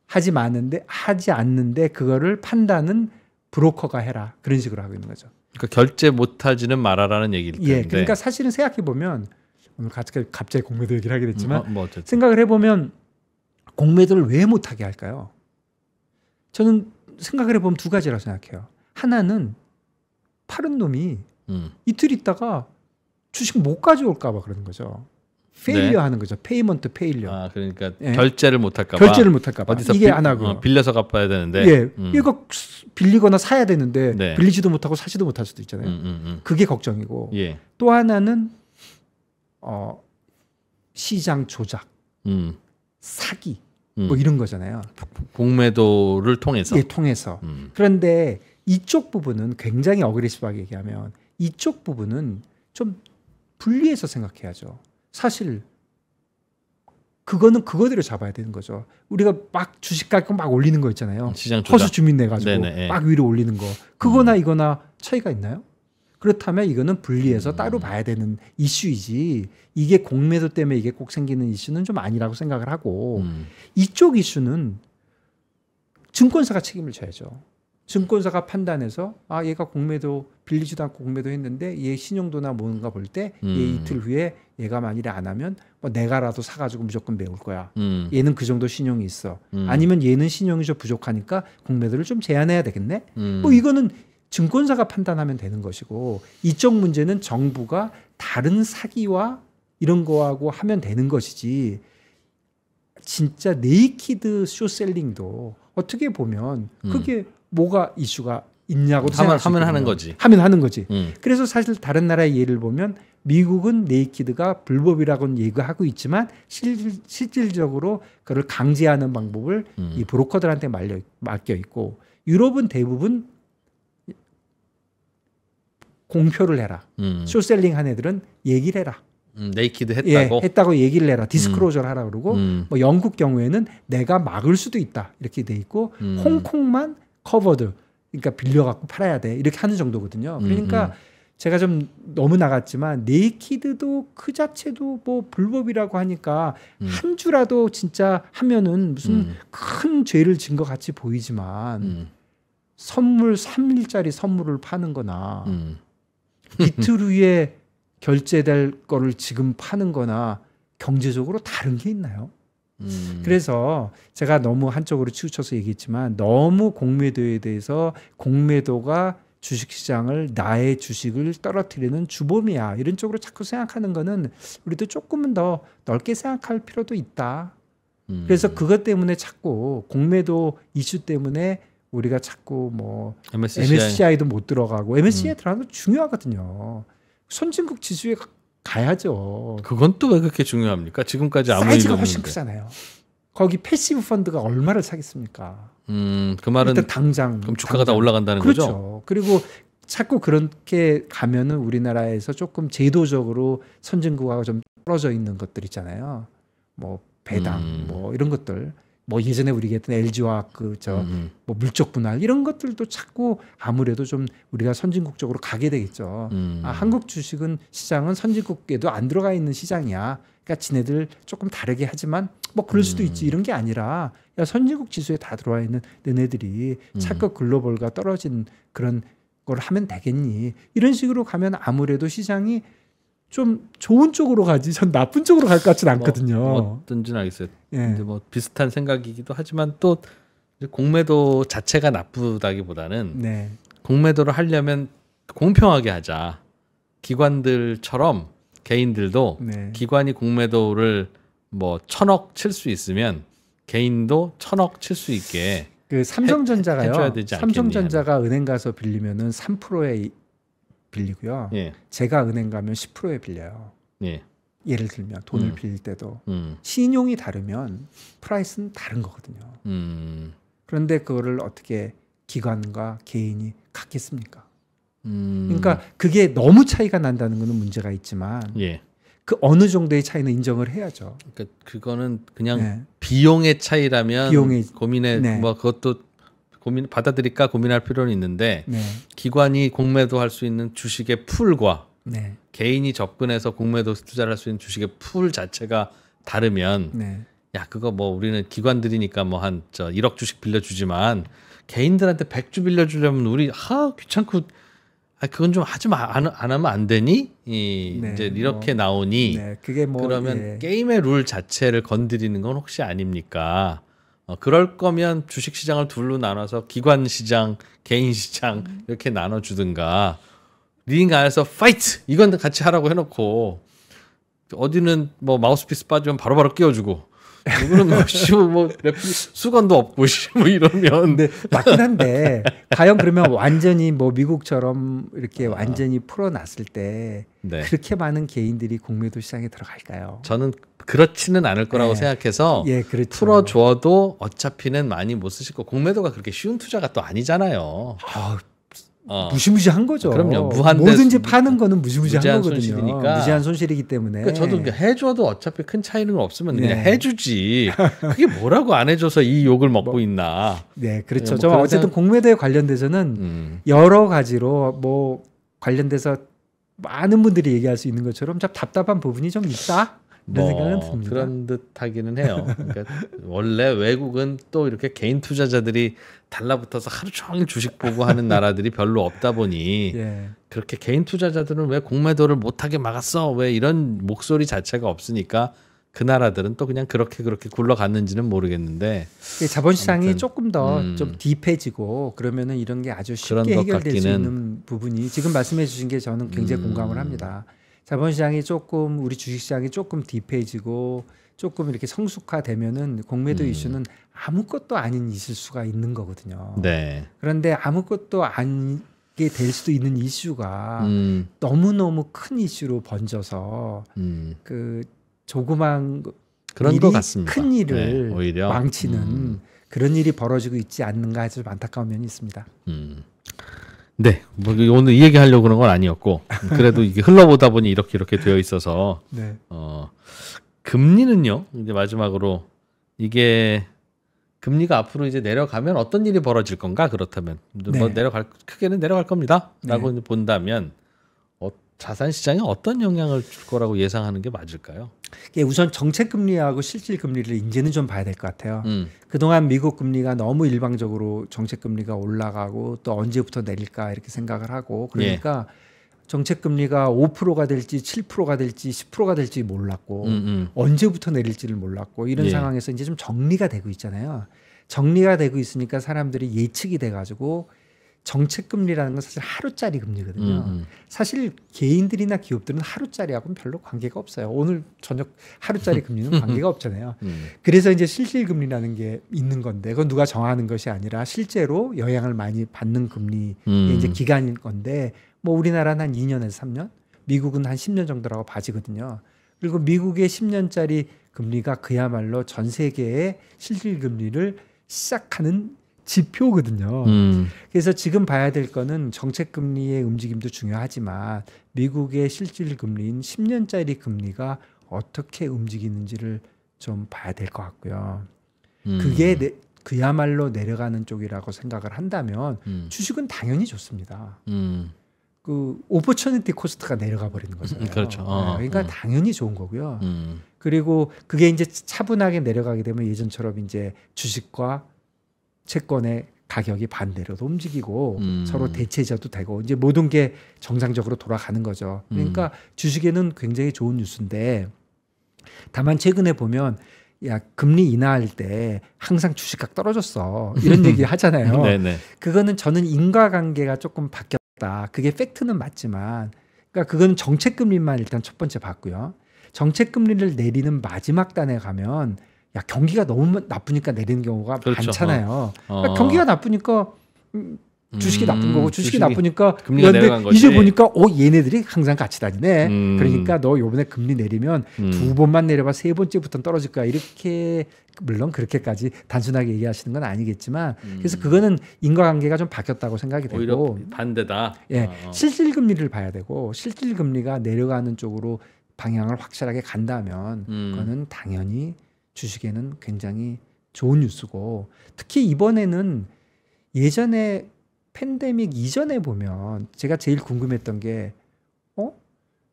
하지 마는데 하지 않는데 그거를 판단은 브로커가 해라 그런 식으로 하고 있는 거죠. 그러니까 결제 못하지는 말아라는 얘기일 예, 텐데. 예, 그러니까 사실은 생각해 보면 오늘 갑자기, 갑자기 공매도 얘기를 하게 됐지만 음, 뭐 생각을 해보면 공매도를 왜 못하게 할까요? 저는 생각을 해보면 두 가지라고 생각해요. 하나는 파는 놈이 음. 이틀 있다가 주식 못 가져올까 봐 그러는 거죠. 페일리어 네. 하는 거죠. 페이먼트 페일리어. 아, 그러니까 예. 결제를 못 할까 봐. 결제를 못 할까 봐. 어디서 이게 빌, 안 하고. 어, 빌려서 갚아야 되는데. 예. 음. 이거 빌리거나 사야 되는데 네. 빌리지도 못하고 사지도 못할 수도 있잖아요. 음, 음, 음. 그게 걱정이고. 예. 또 하나는 어 시장 조작. 음. 사기. 음. 뭐 이런 거잖아요. 공매도를 통해서. 예, 통해서. 그런데 이쪽 부분은 굉장히 어그레시브하게 얘기하면 이쪽 부분은 좀 분리해서 생각해야죠. 사실 그거는 그거대로 잡아야 되는 거죠. 우리가 막 주식 가격 막 올리는 거 있잖아요. 음, 시장 허수 주민 내 가지고 네막 예. 위로 올리는 거. 그거나 음. 이거나 차이가 있나요? 그렇다면 이거는 분리해서 음. 따로 봐야 되는 이슈이지 이게 공매도 때문에 이게 꼭 생기는 이슈는 좀 아니라고 생각을 하고 음. 이쪽 이슈는 증권사가 책임을 져야죠. 증권사가 판단해서 아 얘가 공매도 빌리지도 않고 공매도 했는데 얘 신용도나 뭔가 볼 때얘 음. 이틀 후에 얘가 만일에 안 하면 뭐 내가라도 사가지고 무조건 메울 거야. 음. 얘는 그 정도 신용이 있어. 음. 아니면 얘는 신용이 좀 부족하니까 공매도를 좀 제한해야 되겠네. 음. 뭐 이거는 증권사가 판단하면 되는 것이고 이쪽 문제는 정부가 다른 사기와 이런 거하고 하면 되는 것이지. 진짜 네이키드 쇼셀링도 어떻게 보면 음. 그게 뭐가 이슈가 있냐고 뭐 하면, 하면 하는 거지. 하면 하는 거지. 음. 그래서 사실 다른 나라의 예를 보면 미국은 네이키드가 불법이라고는 예고하고 있지만 실질, 실질적으로 그를 강제하는 방법을 음. 이 브로커들한테 말려 맡겨 있고 유럽은 대부분 공표를 해라. 음. 쇼셀링 한 애들은 얘기를 해라. 음, 네이키드 예, 했다고 예, 했다고 얘기를 해라 음. 디스크로저를 하라 그러고 음. 뭐 영국 경우에는 내가 막을 수도 있다 이렇게 돼 있고 음. 홍콩만 커버드 그러니까 빌려갖고 팔아야 돼 이렇게 하는 정도거든요. 음, 그러니까 음음. 제가 좀 너무 나갔지만 네이키드도 그 자체도 뭐 불법이라고 하니까 음. 한 주라도 진짜 하면은 무슨 음. 큰 죄를 진 것 같이 보이지만 음. 선물 3일짜리 선물을 파는 거나 이틀 후에 결제될 거를 지금 파는 거나 경제적으로 다른 게 있나요? 음. 그래서 제가 너무 한쪽으로 치우쳐서 얘기했지만 너무 공매도에 대해서 공매도가 주식시장을 나의 주식을 떨어뜨리는 주범이야 이런 쪽으로 자꾸 생각하는 거는 우리도 조금은 더 넓게 생각할 필요도 있다. 음. 그래서 그것 때문에 자꾸 공매도 이슈 때문에 우리가 자꾸 뭐 MSCI. 도 MSCI도 못 들어가고 MSCI 음. 들어가도 중요하거든요. 선진국 지수에 가야죠. 그건 또 왜 그렇게 중요합니까? 지금까지 아무 사이즈가 훨씬 크잖아요. 거기 패시브 펀드가 얼마를 사겠습니까 음, 그 말은 일단 당장 그럼 주가가 당장. 다 올라간다는 그렇죠. 거죠. 그리고 자꾸 그렇게 가면은 우리나라에서 조금 제도적으로 선진국하고 좀 떨어져 있는 것들 있잖아요. 뭐 배당 음. 뭐 이런 것들 뭐 예전에 우리가 했던 l g 와 그저 음, 음. 뭐 물적 분할 이런 것들도 자꾸 아무래도 좀 우리가 선진국 쪽으로 가게 되겠죠. 음. 아, 한국 주식은 시장은 선진국에도 안 들어가 있는 시장이야. 그러니까 지네들 조금 다르게 하지만 뭐 그럴 수도 음. 있지 이런 게 아니라 야, 선진국 지수에 다 들어와 있는 너네들이 음. 차크 글로벌과 떨어진 그런 걸 하면 되겠니? 이런 식으로 가면 아무래도 시장이 좀 좋은 쪽으로 가지 전 나쁜 쪽으로 갈 것 같진 뭐 않거든요. 뭐, 어떤지는 알겠어요. 예. 뭐 비슷한 생각이기도 하지만 또 공매도 자체가 나쁘다기보다는 네. 공매도를 하려면 공평하게 하자. 기관들처럼 개인들도 네. 기관이 공매도를 뭐 천억 칠 수 있으면 개인도 천억 칠 수 있게 그 삼성전자가요. 삼성전자가 은행 가서 빌리면은 3%의 빌리고요. 예. 제가 은행 가면 10%에 빌려요. 예. 예를 들면 돈을 음. 빌릴 때도 음. 신용이 다르면 프라이스는 다른 거거든요. 음. 그런데 그거를 어떻게 기관과 개인이 갖겠습니까 음. 그러니까 그게 너무 차이가 난다는 것은 문제가 있지만 예. 그 어느 정도의 차이는 인정을 해야죠. 그러니까 그거는 그냥 네. 비용의 차이라면 비용의, 고민에 네. 뭐 그것도 고민 받아들일까 고민할 필요는 있는데 네. 기관이 공매도 할 수 있는 주식의 풀과 네. 개인이 접근해서 공매도 투자를 할 수 있는 주식의 풀 자체가 다르면 네. 야 그거 뭐 우리는 기관들이니까 뭐 한 저 1억 주식 빌려주지만 개인들한테 100주 빌려주려면 우리 하 귀찮고 아 그건 좀 하지 마안 안 하면 안 되니 이 네, 이제 뭐 이렇게 뭐, 나오니 네, 그게 뭐, 그러면 예. 게임의 룰 자체를 건드리는 건 혹시 아닙니까? 어, 그럴 거면 주식 시장을 둘로 나눠서 기관 시장, 개인 시장 음. 이렇게 나눠 주든가 링 안에서 파이트 이건 같이 하라고 해놓고 어디는 뭐 마우스피스 빠지면 바로바로 끼워주고 누구는 뭐, 뭐 수건도 없고 뭐 이러면 근데 맞긴 한데 과연 그러면 완전히 뭐 미국처럼 이렇게 아. 완전히 풀어놨을 때 네. 그렇게 많은 개인들이 공매도 시장에 들어갈까요? 저는 그렇지는 않을 거라고 네. 생각해서 예, 그렇죠. 풀어줘도 어차피는 많이 못 쓰실 거. 공매도가 그렇게 쉬운 투자가 또 아니잖아요. 아, 어. 무시무시한 거죠. 그럼요. 무한 뭐든지 파는 거는 무시무시한 거거든요. 손실이니까. 무시한 손실이기 때문에. 그러니까 저도 해줘도 어차피 큰 차이는 없으면 네. 그냥 해주지. 그게 뭐라고 안 해줘서 이 욕을 먹고 뭐, 있나. 네, 그렇죠. 뭐 그런... 어쨌든 공매도에 관련돼서는 음. 여러 가지로 뭐 관련돼서 많은 분들이 얘기할 수 있는 것처럼 참 답답한 부분이 좀 있다. 뭐 생각은 듭니다. 그런 듯하기는 해요. 그러니까 원래 외국은 또 이렇게 개인 투자자들이 달라붙어서 하루 종일 주식 보고 하는 나라들이 별로 없다 보니 예. 그렇게 개인 투자자들은 왜 공매도를 못하게 막았어? 왜 이런 목소리 자체가 없으니까 그 나라들은 또 그냥 그렇게 그렇게 굴러갔는지는 모르겠는데 자본시장이 조금 더좀 음, 딥해지고 그러면은 이런 게 아주 쉽게 해결될 수 있는 부분이 지금 말씀해 주신 게 저는 굉장히 음, 공감을 합니다. 자본시장이 조금 우리 주식시장이 조금 딥해지고 조금 이렇게 성숙화되면은 공매도 음. 이슈는 아무것도 아닌 있을 수가 있는 거거든요. 네. 그런데 아무것도 아니게 될 수도 있는 이슈가 음. 너무너무 큰 이슈로 번져서 음. 그 조그만 그런 것 같습니다. 큰 일을 네, 오히려 망치는 음. 그런 일이 벌어지고 있지 않는가 해서 좀 안타까운 면이 있습니다. 음. 네, 뭐 오늘 이 얘기 하려고 그런 건 아니었고 그래도 이게 흘러보다 보니 이렇게 이렇게 되어 있어서 네. 어, 금리는요. 이제 마지막으로 이게 금리가 앞으로 이제 내려가면 어떤 일이 벌어질 건가 그렇다면 뭐 네. 뭐 내려갈 크게는 내려갈 겁니다라고 네. 본다면 자산 시장에 어떤 영향을 줄 거라고 예상하는 게 맞을까요? 예, 우선 정책 금리하고 실질 금리를 이제는 좀 봐야 될 것 같아요. 음. 그동안 미국 금리가 너무 일방적으로 정책 금리가 올라가고 또 언제부터 내릴까 이렇게 생각을 하고 그러니까 예. 정책 금리가 5%가 될지 7%가 될지 10%가 될지 몰랐고 음, 음. 언제부터 내릴지를 몰랐고 이런 예. 상황에서 이제 좀 정리가 되고 있잖아요. 정리가 되고 있으니까 사람들이 예측이 돼 가지고 정책금리라는 건 사실 하루짜리 금리거든요. 음, 음. 사실 개인들이나 기업들은 하루짜리하고는 별로 관계가 없어요. 오늘 저녁 하루짜리 금리는 관계가 없잖아요. 음. 그래서 이제 실질금리라는 게 있는 건데 그건 누가 정하는 것이 아니라 실제로 영향을 많이 받는 금리의 음. 이제 기간인 건데 뭐 우리나라는 한 2년에서 3년, 미국은 한 10년 정도라고 봐지거든요. 그리고 미국의 10년짜리 금리가 그야말로 전 세계의 실질금리를 시작하는 지표거든요. 음. 그래서 지금 봐야 될 거는 정책 금리의 움직임도 중요하지만 미국의 실질 금리인 10년짜리 금리가 어떻게 움직이는지를 좀 봐야 될 것 같고요. 음. 그게 내, 그야말로 내려가는 쪽이라고 생각을 한다면 음. 주식은 당연히 좋습니다. 음. 그 오퍼처니티 코스트가 내려가 버리는 음, 거잖아요. 그렇죠. 네, 어, 네, 그러니까 어. 당연히 좋은 거고요. 그리고 그게 이제 차분하게 내려가게 되면 예전처럼 이제 주식과 채권의 가격이 반대로도 움직이고 음. 서로 대체자도 되고 이제 모든 게 정상적으로 돌아가는 거죠. 그러니까 음. 주식에는 굉장히 좋은 뉴스인데 다만 최근에 보면 야 금리 인하할 때 항상 주식값 떨어졌어 이런 얘기 하잖아요. 네, 네. 그거는 저는 인과관계가 조금 바뀌었다. 그게 팩트는 맞지만 그러니까 그건 정책금리만 일단 첫 번째 봤고요. 정책금리를 내리는 마지막 단에 가면 야 경기가 너무 나쁘니까 내리는 경우가 그렇죠. 많잖아요. 어. 그러니까 어. 경기가 나쁘니까 음, 주식이 음, 나쁜 거고 주식이, 주식이 나쁘니까 그런데 이제 보니까 어 얘네들이 항상 같이 다니네. 음. 그러니까 너 요번에 금리 내리면 음. 두 번만 내려봐 세 번째부터는 떨어질 거야. 이렇게 물론 그렇게까지 단순하게 얘기하시는 건 아니겠지만 음. 그래서 그거는 인과관계가 좀 바뀌었다고 생각이 되고 반대다. 예, 어, 어. 실질 금리를 봐야 되고 실질 금리가 내려가는 쪽으로 방향을 확실하게 간다면 음. 그거는 당연히 주식에는 굉장히 좋은 뉴스고 특히 이번에는 예전에 팬데믹 이전에 보면 제가 제일 궁금했던 게 어?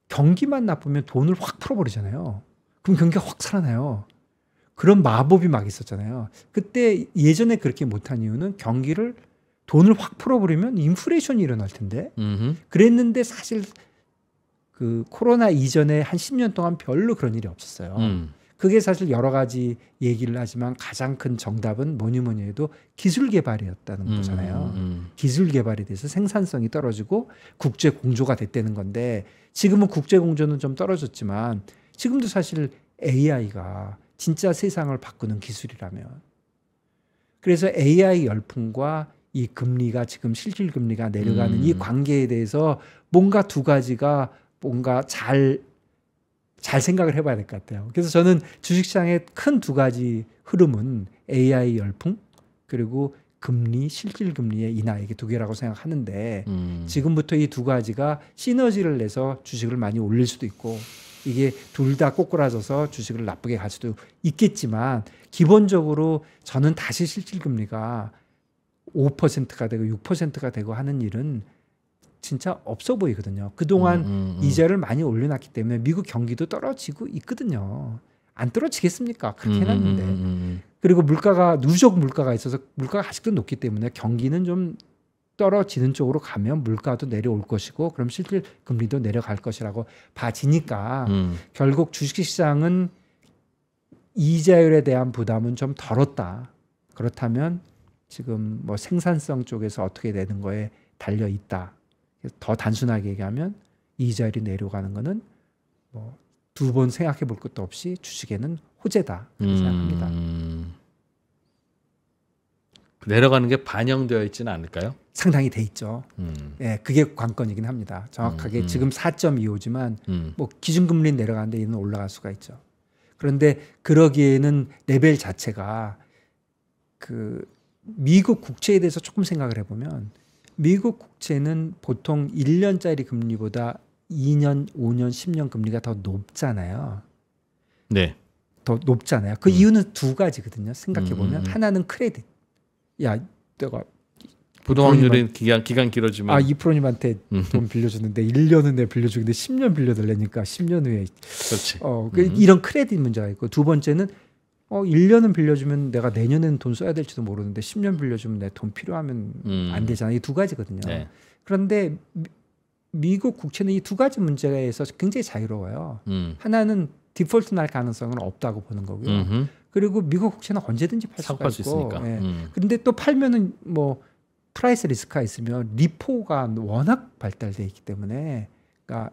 경기만 나쁘면 돈을 확 풀어버리잖아요. 그럼 경기가 확 살아나요. 그런 마법이 막 있었잖아요. 그때 예전에 그렇게 못한 이유는 경기를 돈을 확 풀어버리면 인플레이션이 일어날 텐데 음흠. 그랬는데 사실 그 코로나 이전에 한 10년 동안 별로 그런 일이 없었어요. 음. 그게 사실 여러 가지 얘기를 하지만 가장 큰 정답은 뭐니 뭐니 해도 기술 개발이었다는 음, 거잖아요. 음. 음. 기술 개발에 대해서 생산성이 떨어지고 국제 공조가 됐다는 건데 지금은 국제 공조는 좀 떨어졌지만 지금도 사실 AI가 진짜 세상을 바꾸는 기술이라면 그래서 AI 열풍과 이 금리가 지금 실질 금리가 내려가는 음. 이 관계에 대해서 뭔가 두 가지가 뭔가 잘잘 생각을 해봐야 될 것 같아요. 그래서 저는 주식시장의 큰 두 가지 흐름은 AI 열풍 그리고 금리 실질 금리의 인하 이게 두 개라고 생각하는데 음. 지금부터 이 두 가지가 시너지를 내서 주식을 많이 올릴 수도 있고 이게 둘 다 꼬꾸라져서 주식을 나쁘게 갈 수도 있겠지만 기본적으로 저는 다시 실질 금리가 5%가 되고 6%가 되고 하는 일은 진짜 없어 보이거든요. 그동안 음, 음, 음, 이자를 많이 올려놨기 때문에 미국 경기도 떨어지고 있거든요. 안 떨어지겠습니까? 그렇게 음, 음, 해놨는데. 그리고 물가가 누적 물가가 있어서 물가가 아직도 높기 때문에 경기는 좀 떨어지는 쪽으로 가면 물가도 내려올 것이고 그럼 실질 금리도 내려갈 것이라고 봐지니까 음. 결국 주식시장은 이자율에 대한 부담은 좀 덜었다. 그렇다면 지금 뭐 생산성 쪽에서 어떻게 되는 거에 달려 있다. 더 단순하게 얘기하면 이자율이 내려가는 거는 뭐두번 생각해 볼 것도 없이 주식에는 호재다 음... 생각합니다. 내려가는 게 반영되어 있지는 않을까요? 상당히 돼 있죠. 음. 예, 그게 관건이긴 합니다. 정확하게 음. 음. 지금 4.25지만 음. 뭐 기준금리 내려가는데 얘는 올라갈 수가 있죠. 그런데 그러기에는 레벨 자체가 그 미국 국채에 대해서 조금 생각을 해보면 미국 국채는 보통 1년짜리 금리보다 2년, 5년, 10년 금리가 더 높잖아요. 네. 더 높잖아요. 그 음. 이유는 두 가지거든요. 생각해 보면 음. 하나는 크레딧. 야, 내가 부동 확률은 기간 기간 길어지면 아 2프로님한테 음. 돈 빌려주는데 1년은 내 빌려주는데 10년 빌려달라니까 10년 후에 그렇지. 어, 그, 음. 이런 크레딧 문제가 있고 두 번째는 어, 1년은 빌려주면 내가 내년에는 돈 써야 될지도 모르는데 10년 빌려주면 내 돈 필요하면 음. 안 되잖아. 이두 가지거든요. 네. 그런데 미, 국 국채는 이 두 가지 문제에서 굉장히 자유로워요. 음. 하나는 디폴트 날 가능성은 없다고 보는 거고요. 음흠. 그리고 미국 국채는 언제든지 팔 수가 있고. 있으니까. 예. 음. 근데 또 팔면은 뭐 프라이스 리스크가 있으면 리포가 워낙 발달돼 있기 때문에 그러니까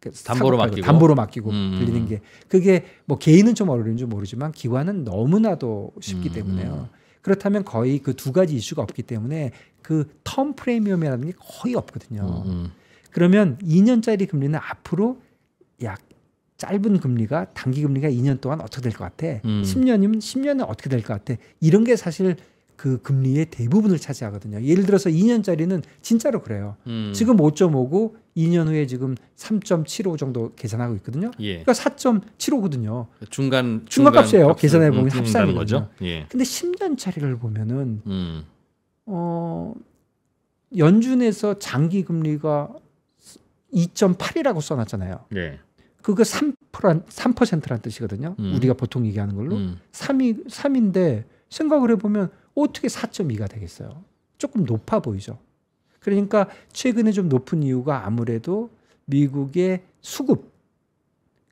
그 담보로 맡기고 담보로 맡기고 음. 음 빌리는 음. 게 그게 뭐 개인은 좀 어려운지 모르지만 기관은 너무나도 쉽기 음. 때문에요. 음. 그렇다면 거의 그 두 가지 이슈가 없기 때문에 그텀 프리미엄이라는 게 거의 없거든요. 음. 그러면 2년짜리 금리는 앞으로 약 짧은 금리가 단기 금리가 2년 동안 어떻게 될 것 같아? 음. 10년이면 10년은 어떻게 될 것 같아? 이런 게 사실 그 금리의 대부분을 차지하거든요. 예를 들어서 2년짜리는 진짜로 그래요. 음. 지금 5.5고 2년 후에 지금 3.75 정도 계산하고 있거든요. 예. 그러니까 4.75거든요. 중간 중간 값이에요. 계산해 보면 음, 음 합산이 거죠. 예. 근데 10년 차리를 보면은 음. 어 연준에서 장기 금리가 2.8이라고 써놨잖아요. 예. 그거 3% 3%란 뜻이거든요. 음. 우리가 보통 얘기하는 걸로 음. 3이 3인데 생각을 해보면 어떻게 4.2가 되겠어요? 조금 높아 보이죠. 그러니까 최근에 좀 높은 이유가 아무래도 미국의 수급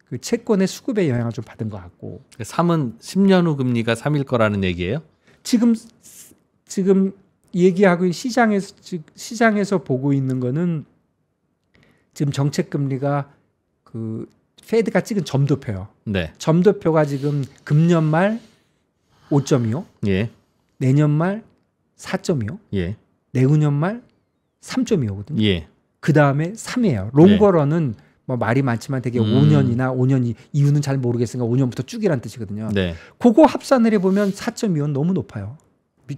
그 채권의 수급에 영향을 좀 받은 것 같고. 3은 그러니까 10년 후 금리가 3일 거라는 얘기예요? 지금 지금 얘기하고 시장에서 시장에서 보고 있는 거는 지금 정책 금리가 그 페드가 찍은 점도표요. 네. 점도표가 지금 금년 말 5.25. 예. 내년 말 4.25. 예. 내후년 말 3.25거든요. 예. 그 다음에 3이에요. 롱거런은 네. 뭐 말이 많지만 되게 음. 5년이나 5년이 이유는 잘 모르겠으니까 5년부터 쭉이란 뜻이거든요. 네. 그거 합산을 해보면 4.25는 너무 높아요.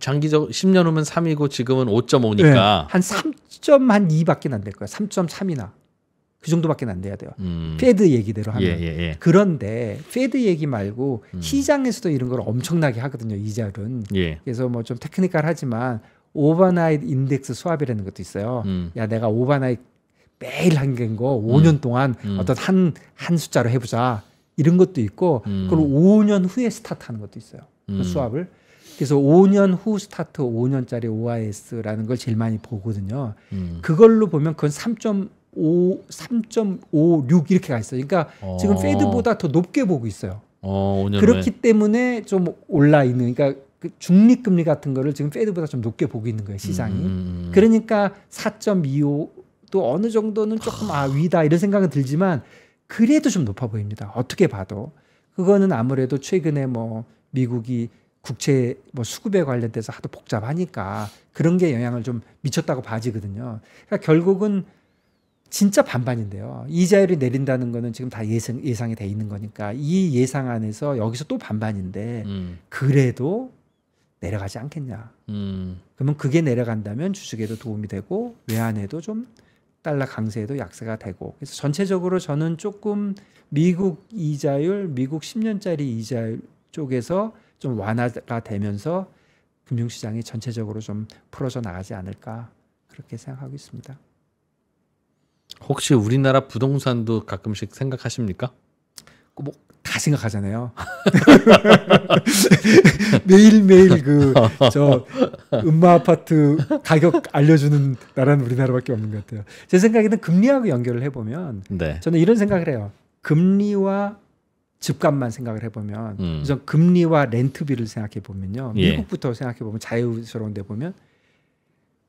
장기적 10년 후면 3이고 지금은 5.5니까 네. 한 3.2밖에 안 될 거예요. 3.3이나 그 정도밖에 안 돼야 돼요. 음. 페드 얘기대로 하면. 예, 예, 예. 그런데 페드 얘기 말고 음. 시장에서도 이런 걸 엄청나게 하거든요. 이자는. 예. 그래서 뭐 좀 테크니컬하지만 오바나잇 인덱스 수합이라는 것도 있어요. 음. 야, 내가 오바나잇 매일 한개인 거 5년 음. 동안 음. 어떤 한, 한 숫자로 해보자. 이런 것도 있고, 음. 그리고 5년 후에 스타트 하는 것도 있어요. 그 음. 수합을. 그래서 5년 후 스타트 5년짜리 OIS라는 걸 제일 많이 보거든요. 그걸로 보면 그건 3.5, 3.56 이렇게 가 있어요. 그러니까 어. 지금 페드보다 더 높게 보고 있어요. 어, 그렇기 때문에 좀 올라 있는, 그러니까 그 중립금리 같은 거를 지금 페드보다 좀 높게 보고 있는 거예요 시장이. 음. 음, 음, 음. 그러니까 4.25도 어느 정도는 조금 아 위다 이런 생각은 들지만 그래도 좀 높아 보입니다. 어떻게 봐도 그거는 아무래도 최근에 뭐 미국이 국채 뭐 수급에 관련돼서 하도 복잡하니까 그런 게 영향을 좀 미쳤다고 봐지거든요. 그러니까 결국은 진짜 반반인데요. 이자율이 내린다는 거는 지금 다 예상, 예상이 돼 있는 거니까 이 예상 안에서 여기서 또 반반인데 음. 그래도 내려가지 않겠냐. 음. 그러면 그게 내려간다면 주식에도 도움이 되고 외환에도 좀 달러 강세에도 약세가 되고 그래서 전체적으로 저는 조금 미국 이자율, 미국 10년짜리 이자율 쪽에서 좀 완화가 되면서 금융시장이 전체적으로 좀 풀어져 나가지 않을까 그렇게 생각하고 있습니다. 혹시 우리나라 부동산도 가끔씩 생각하십니까? 뭐다 생각하잖아요. 매일매일 그, 저, 음마 아파트 가격 알려주는 나라는 우리나라밖에 없는 것 같아요. 제 생각에는 금리하고 연결을 해보면 네. 저는 이런 생각을 해요. 금리와 집값만 생각을 해보면 음. 우선 금리와 렌트비를 생각해 보면요. 예. 미국부터 생각해 보면 자유스러운 데 보면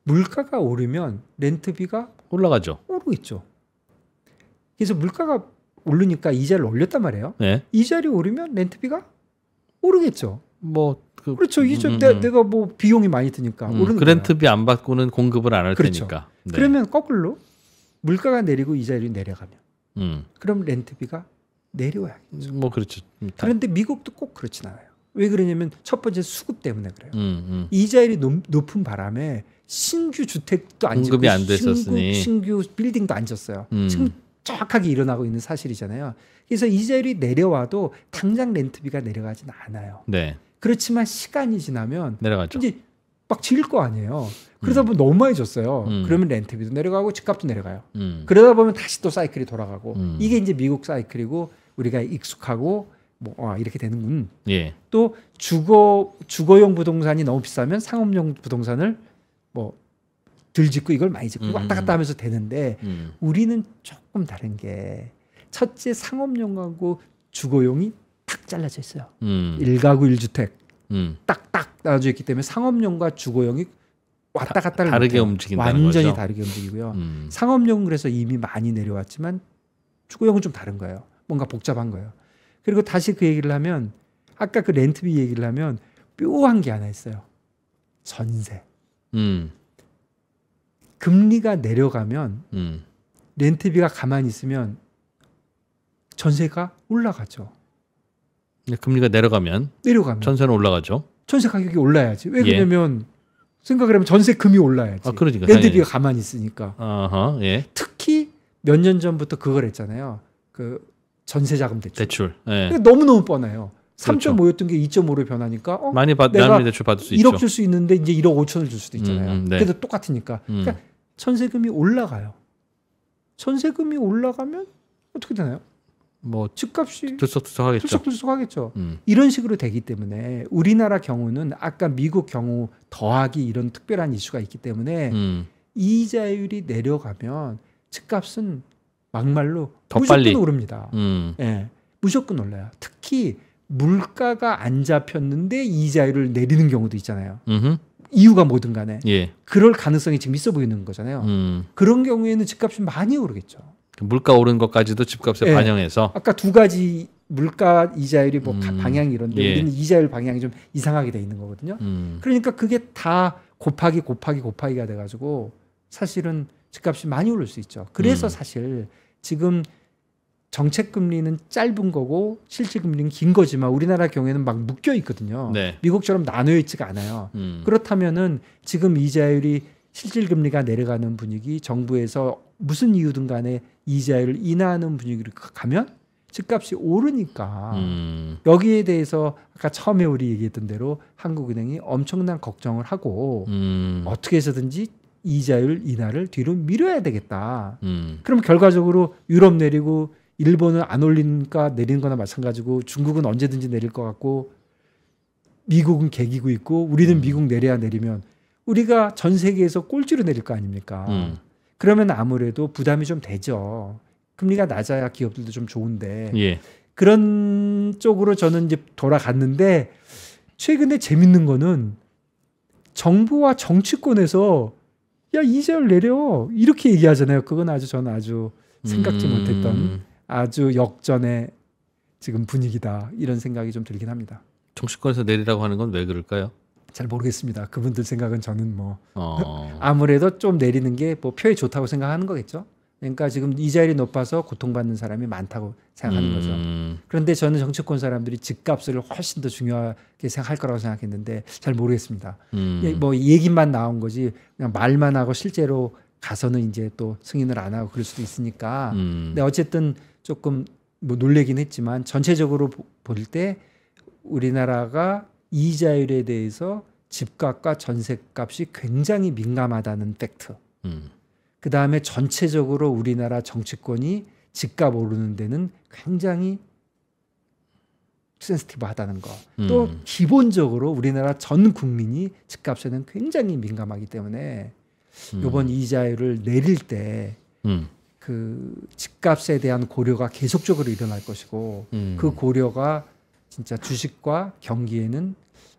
물가가 오르면 렌트비가 올라가죠. 오르겠죠. 그래서 물가가 오르니까 이자를 올렸단 말이에요. 네. 이자리 오르면 렌트비가 오르겠죠. 뭐 그, 렇죠 이제 음, 음. 내, 음. 가뭐 비용이 많이 드니까 음, 오르는 그렌트비 안 받고는 공급을 안할 그렇죠. 테니까. 네. 그러면 거꾸로 물가가 내리고 이자율이 내려가면 음. 그럼 렌트비가 내려와야겠죠. 음, 뭐 그렇죠. 음, 그런데 미국도 꼭 그렇진 않아요. 왜 그러냐면 첫 번째 수급 때문에 그래요. 이자율이 높, 은 바람에 신규 주택도 안 짓고 공급이 안 됐었으니 신규, 신규 빌딩도 안 졌어요. 지금 정확하게 일어나고 있는 사실이잖아요. 그래서 이자율이 내려와도 당장 렌트비가 내려가진 않아요. 네. 그렇지만 시간이 지나면 내려가죠. 이제 막 질 거 아니에요. 그러다 음. 보면 너무 많이 졌어요 음. 그러면 렌트비도 내려가고 집값도 내려가요. 음. 그러다 보면 다시 또 사이클이 돌아가고 음. 이게 이제 미국 사이클이고 우리가 익숙하고 뭐 아, 이렇게 되는군. 예. 또 주거 주거용 부동산이 너무 비싸면 상업용 부동산을 뭐들 짓고 이걸 많이 짓고 음. 왔다 갔다 음. 하면서 되는데 음. 우리는 조금 다른 게 첫째 상업용하고 주거용이 딱 잘라져 있어요. 음. 1가구 1주택 음. 딱딱 나눠져 있기 때문에 상업용과 주거용이 왔다 갔다를 다르게 움직인다는 완전히 거죠. 완전히 다르게 움직이고요. 음. 상업용은 그래서 이미 많이 내려왔지만 주거용은 좀 다른 거예요. 뭔가 복잡한 거예요. 그리고 다시 그 얘기를 하면 아까 그 렌트비 얘기를 하면 뾰한게 하나 있어요. 전세. 음. 금리가 내려가면 음. 렌트비가 가만히 있으면 전세가 올라가죠. 금리가 내려가면 내려가면 전세는 올라가죠. 전세 가격이 올라야지. 왜 예. 그러냐면 예. 생각을 하면 전세금이 올라야지. 아, 그러니까 렌트비가 가만히 있으니까. 어허, 예. 특히 몇 년 전부터 그걸 했잖아요. 그 전세자금 대출. 대출. 예. 너무 너무 뻔해요. 3.5였던 그렇죠. 게 2.5로 변하니까 어, 많이 받, 내가 대출 받을 수 1억 줄 수 있는데 이제 1억 5천을 줄 수도 있잖아요. 음, 음, 네. 그래도 똑같으니까. 음. 그러니까 천세금이 올라가요. 천세금이 올라가면 어떻게 되나요? 뭐 집값이 들썩들썩하겠죠. 들썩하겠죠 음. 이런 식으로 되기 때문에 우리나라 경우는 아까 미국 경우 더하기 이런 특별한 이슈가 있기 때문에 음. 이자율이 내려가면 집값은 막말로 더 무조건 빨리. 오릅니다. 음. 예, 무조건 올라요. 특히 물가가 안 잡혔는데 이자율을 내리는 경우도 있잖아요. 음흠. 이유가 뭐든 간에 예. 그럴 가능성이 지금 있어 보이는 거잖아요. 음. 그런 경우에는 집값이 많이 오르겠죠. 그 물가 오른 것까지도 집값에 네. 반영해서 아까 두 가지 물가 이자율이 뭐 음. 방향이 이런데 예. 우리는 이자율 방향이 좀 이상하게 돼 있는 거거든요. 음. 그러니까 그게 다 곱하기 곱하기 곱하기가 돼 가지고 사실은 집값이 많이 오를 수 있죠. 그래서 음. 사실 지금 정책 금리는 짧은 거고 실질 금리는 긴 거지만 우리나라 경우에는 막 묶여 있거든요. 네. 미국처럼 나누어 있지가 않아요. 음. 그렇다면은 지금 이자율이 실질 금리가 내려가는 분위기, 정부에서 무슨 이유든 간에 이자율을 인하하는 분위기로 가면 집값이 오르니까 음. 여기에 대해서 아까 처음에 우리 얘기했던 대로 한국은행이 엄청난 걱정을 하고 음. 어떻게 해서든지 이자율 인하를 뒤로 밀어야 되겠다. 음. 그럼 결과적으로 유럽 내리고 일본은 안 올리니까 내리는 거나 마찬가지고 중국은 언제든지 내릴 것 같고 미국은 개기고 있고 우리는 음. 미국 내려야 내리면 우리가 전 세계에서 꼴찌로 내릴 거 아닙니까? 음. 그러면 아무래도 부담이 좀 되죠. 금리가 낮아야 기업들도 좀 좋은데 예. 그런 쪽으로 저는 이제 돌아갔는데 최근에 재밌는 거는 정부와 정치권에서 야 이자율 내려 이렇게 얘기하잖아요. 그건 아주 저는 아주 생각지 음... 못했던 아주 역전의 지금 분위기다 이런 생각이 좀 들긴 합니다. 정치권에서 내리라고 하는 건 왜 그럴까요? 잘 모르겠습니다. 그분들 생각은 저는 뭐 어... 아무래도 좀 내리는 게 뭐 표에 좋다고 생각하는 거겠죠. 그러니까 지금 이자율이 높아서 고통받는 사람이 많다고 생각하는 음... 거죠. 그런데 저는 정치권 사람들이 집값을 훨씬 더 중요하게 생각할 거라고 생각했는데 잘 모르겠습니다. 음... 예, 뭐 얘기만 나온 거지 그냥 말만 하고 실제로 가서는 이제 또 승인을 안 하고 그럴 수도 있으니까. 음... 근데 어쨌든 조금 뭐 놀래긴 했지만 전체적으로 볼 때 우리나라가 이자율에 대해서 집값과 전셋값이 굉장히 민감하다는 팩트. 음. 그 다음에 전체적으로 우리나라 정치권이 집값 오르는 데는 굉장히 센스티브하다는 거. 음. 또 기본적으로 우리나라 전 국민이 집값에는 굉장히 민감하기 때문에 음. 이번 이자율을 내릴 때 음. 그 집값에 대한 고려가 계속적으로 일어날 것이고 음. 그 고려가 진짜 주식과 경기에는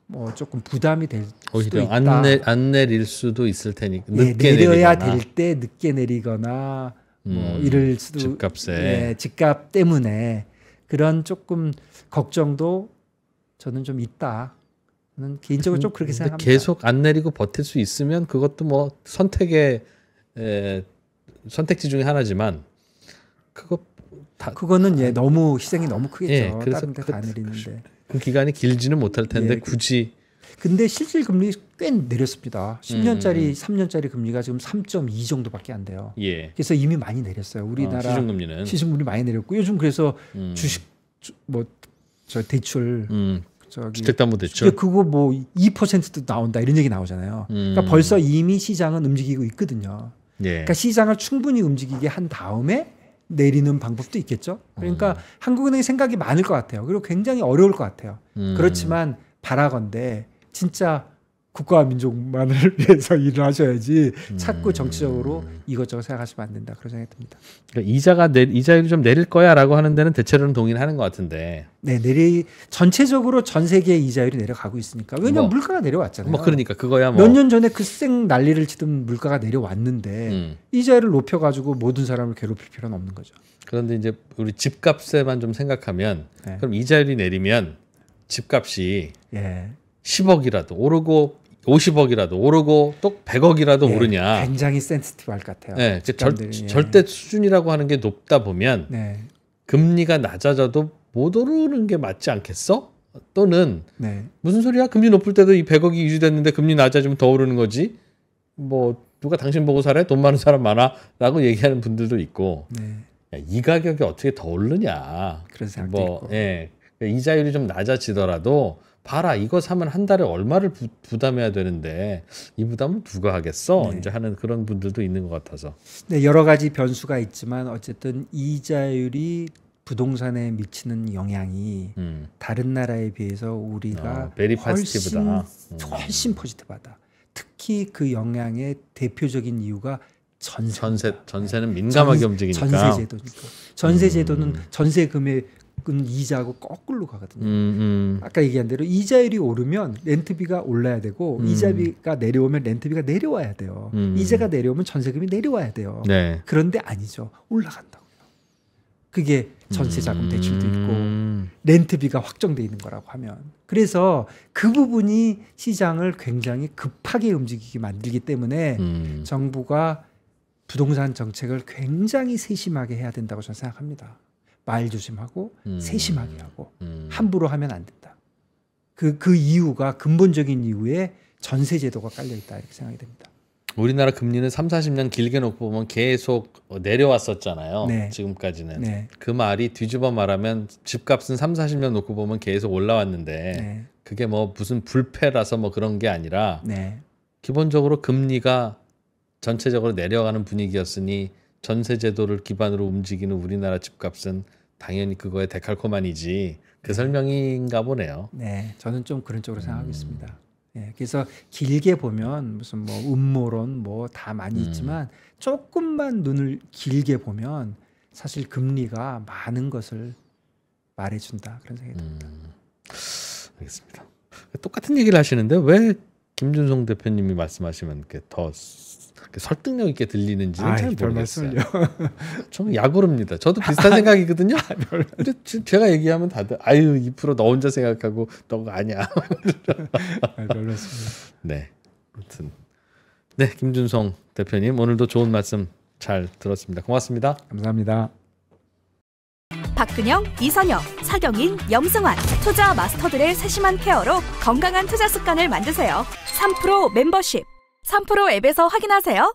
뭐 조금 부담이 될 수도 있다. 안, 내, 안 내릴 수도 있을 테니까 예, 늦게 네, 내려야 될 때 늦게 내리거나 뭐 음, 이럴 수도 집값에 네, 집값 때문에 그런 조금 걱정도 저는 좀 있다. 는 개인적으로 좀 그렇게 생각합니다. 계속 안 내리고 버틸 수 있으면 그것도 뭐 선택의 에, 선택지 중에 하나지만 그거 다 그거는 예 너무 희생이 너무 크겠죠. 예, 그래서 다른 데 그, 내리는데 그, 그 기간이 길지는 못할 예, 텐데 예, 굳이 근데 실질 금리 꽤 내렸습니다. 10년짜리, 음. 3년짜리 금리가 지금 3.2 정도밖에 안 돼요. 예. 그래서 이미 많이 내렸어요. 우리나라 어, 시중금리는 시중금리 많이 내렸고 요즘 그래서 음. 주식 뭐 저 대출 음. 주택담보대출 그거 뭐 2%도 나온다 이런 얘기 나오잖아요. 그러니까 음. 벌써 이미 시장은 움직이고 있거든요. 예. 그러니까 시장을 충분히 움직이게 한 다음에 내리는 방법도 있겠죠. 그러니까 음. 한국은행 생각이 많을 것 같아요. 그리고 굉장히 어려울 것 같아요. 음. 그렇지만 바라건대 진짜 국가와 민족만을 위해서 일을 하셔야지 자꾸 음. 정치적으로 이것저것 생각하시면 안 된다 그런 생각이 듭니다. 그러니까 이자가 내, 이자율 좀 내릴 거야라고 하는 데는 대체로는 동의를 하는 것 같은데. 네, 내리 전체적으로 전 세계 이자율이 내려가고 있으니까 왜냐면 하 뭐, 물가가 내려왔잖아요. 뭐 그러니까 그거야 뭐. 몇 년 전에 그 쌩 난리를 치던 물가가 내려왔는데 음. 이자율을 높여가지고 모든 사람을 괴롭힐 필요는 없는 거죠. 그런데 이제 우리 집값에만 좀 생각하면 네. 그럼 이자율이 내리면 집값이 예. 10억이라도 오르고 50억이라도 오르고 또 100억이라도 예, 오르냐. 굉장히 센스티브할 것 같아요. 네, 절, 예. 절대 수준이라고 하는 게 높다 보면 네. 금리가 낮아져도 못 오르는 게 맞지 않겠어? 또는 네. 무슨 소리야? 금리 높을 때도 이 100억이 유지됐는데 금리 낮아지면 더 오르는 거지. 뭐 누가 당신 보고 살아? 돈 많은 사람 많아라고 얘기하는 분들도 있고. 네. 야, 이 가격이 어떻게 더 오르냐. 그런 생각도 뭐, 있고. 예. 이자율이 좀 낮아지더라도 봐라 이거 사면 한 달에 얼마를 부, 부담해야 되는데 이부담은 누가 하겠어? 네. 이제 하는 그런 분들도 있는 것 같아서. 네 여러 가지 변수가 있지만 어쨌든 이자율이 부동산에 미치는 영향이 음. 다른 나라에 비해서 우리가 아, 훨씬 음. 훨씬 포지티브하다. 특히 그 영향의 대표적인 이유가 전세 전세 전세는 네. 민감하게 전세, 움직이니까 전세 제도니까 전세 제도는 음. 전세금의 은 이자하고 거꾸로 가거든요. 음, 음. 아까 얘기한 대로 이자율이 오르면 렌트비가 올라야 되고 음. 이자비가 내려오면 렌트비가 내려와야 돼요. 음. 이자가 내려오면 전세금이 내려와야 돼요. 네. 그런데 아니죠. 올라간다고요. 그게 전세 음. 자금 대출도 있고 음. 렌트비가 확정돼 있는 거라고 하면 그래서 그 부분이 시장을 굉장히 급하게 움직이게 만들기 때문에 정부가 부동산 정책을 굉장히 세심하게 해야 된다고 저는 생각합니다. 말 조심하고 음. 세심하게 하고 음. 함부로 하면 안 된다. 그그 그 이유가 근본적인 이유에 전세 제도가 깔려 있다 이렇게 생각이 됩니다. 우리나라 금리는 3, 40년 길게 놓고 보면 계속 내려왔었잖아요. 네. 지금까지는. 네. 그 말이 뒤집어 말하면 집값은 3, 40년 놓고 보면 계속 올라왔는데 네. 그게 뭐 무슨 불패라서 뭐 그런 게 아니라 네. 기본적으로 금리가 전체적으로 내려가는 분위기였으니 전세 제도를 기반으로 움직이는 우리나라 집값은 당연히 그거에 데칼코만이지 그 네. 설명인가 보네요. 네, 저는 좀 그런 쪽으로 음. 생각하고 있습니다. 예, 그래서 길게 보면 무슨 뭐 음모론 뭐 다 많이 음. 있지만 조금만 눈을 길게 보면 사실 금리가 많은 것을 말해준다 그런 생각이 듭니다. 음. 알겠습니다. 똑같은 얘기를 하시는데 왜 김준성 대표님이 말씀하시면 이렇게 더 설득력 있게 들리는지는 아이, 잘 모르겠어요. 저는 야구릅니다. 저도 비슷한 아, 생각이거든요. 아, 근데 제가 얘기하면 다들 아유 이 프로 너 혼자 생각하고 너가 아니야. 아이, 별말씀이요 네, 아무튼 네 김준성 대표님 오늘도 좋은 말씀 잘 들었습니다. 고맙습니다. 감사합니다. 박근영, 이선영, 사경인, 염승환 투자 마스터들의 세심한 케어로 건강한 투자 습관을 만드세요. 3프로 멤버십 3프로 앱에서 확인하세요.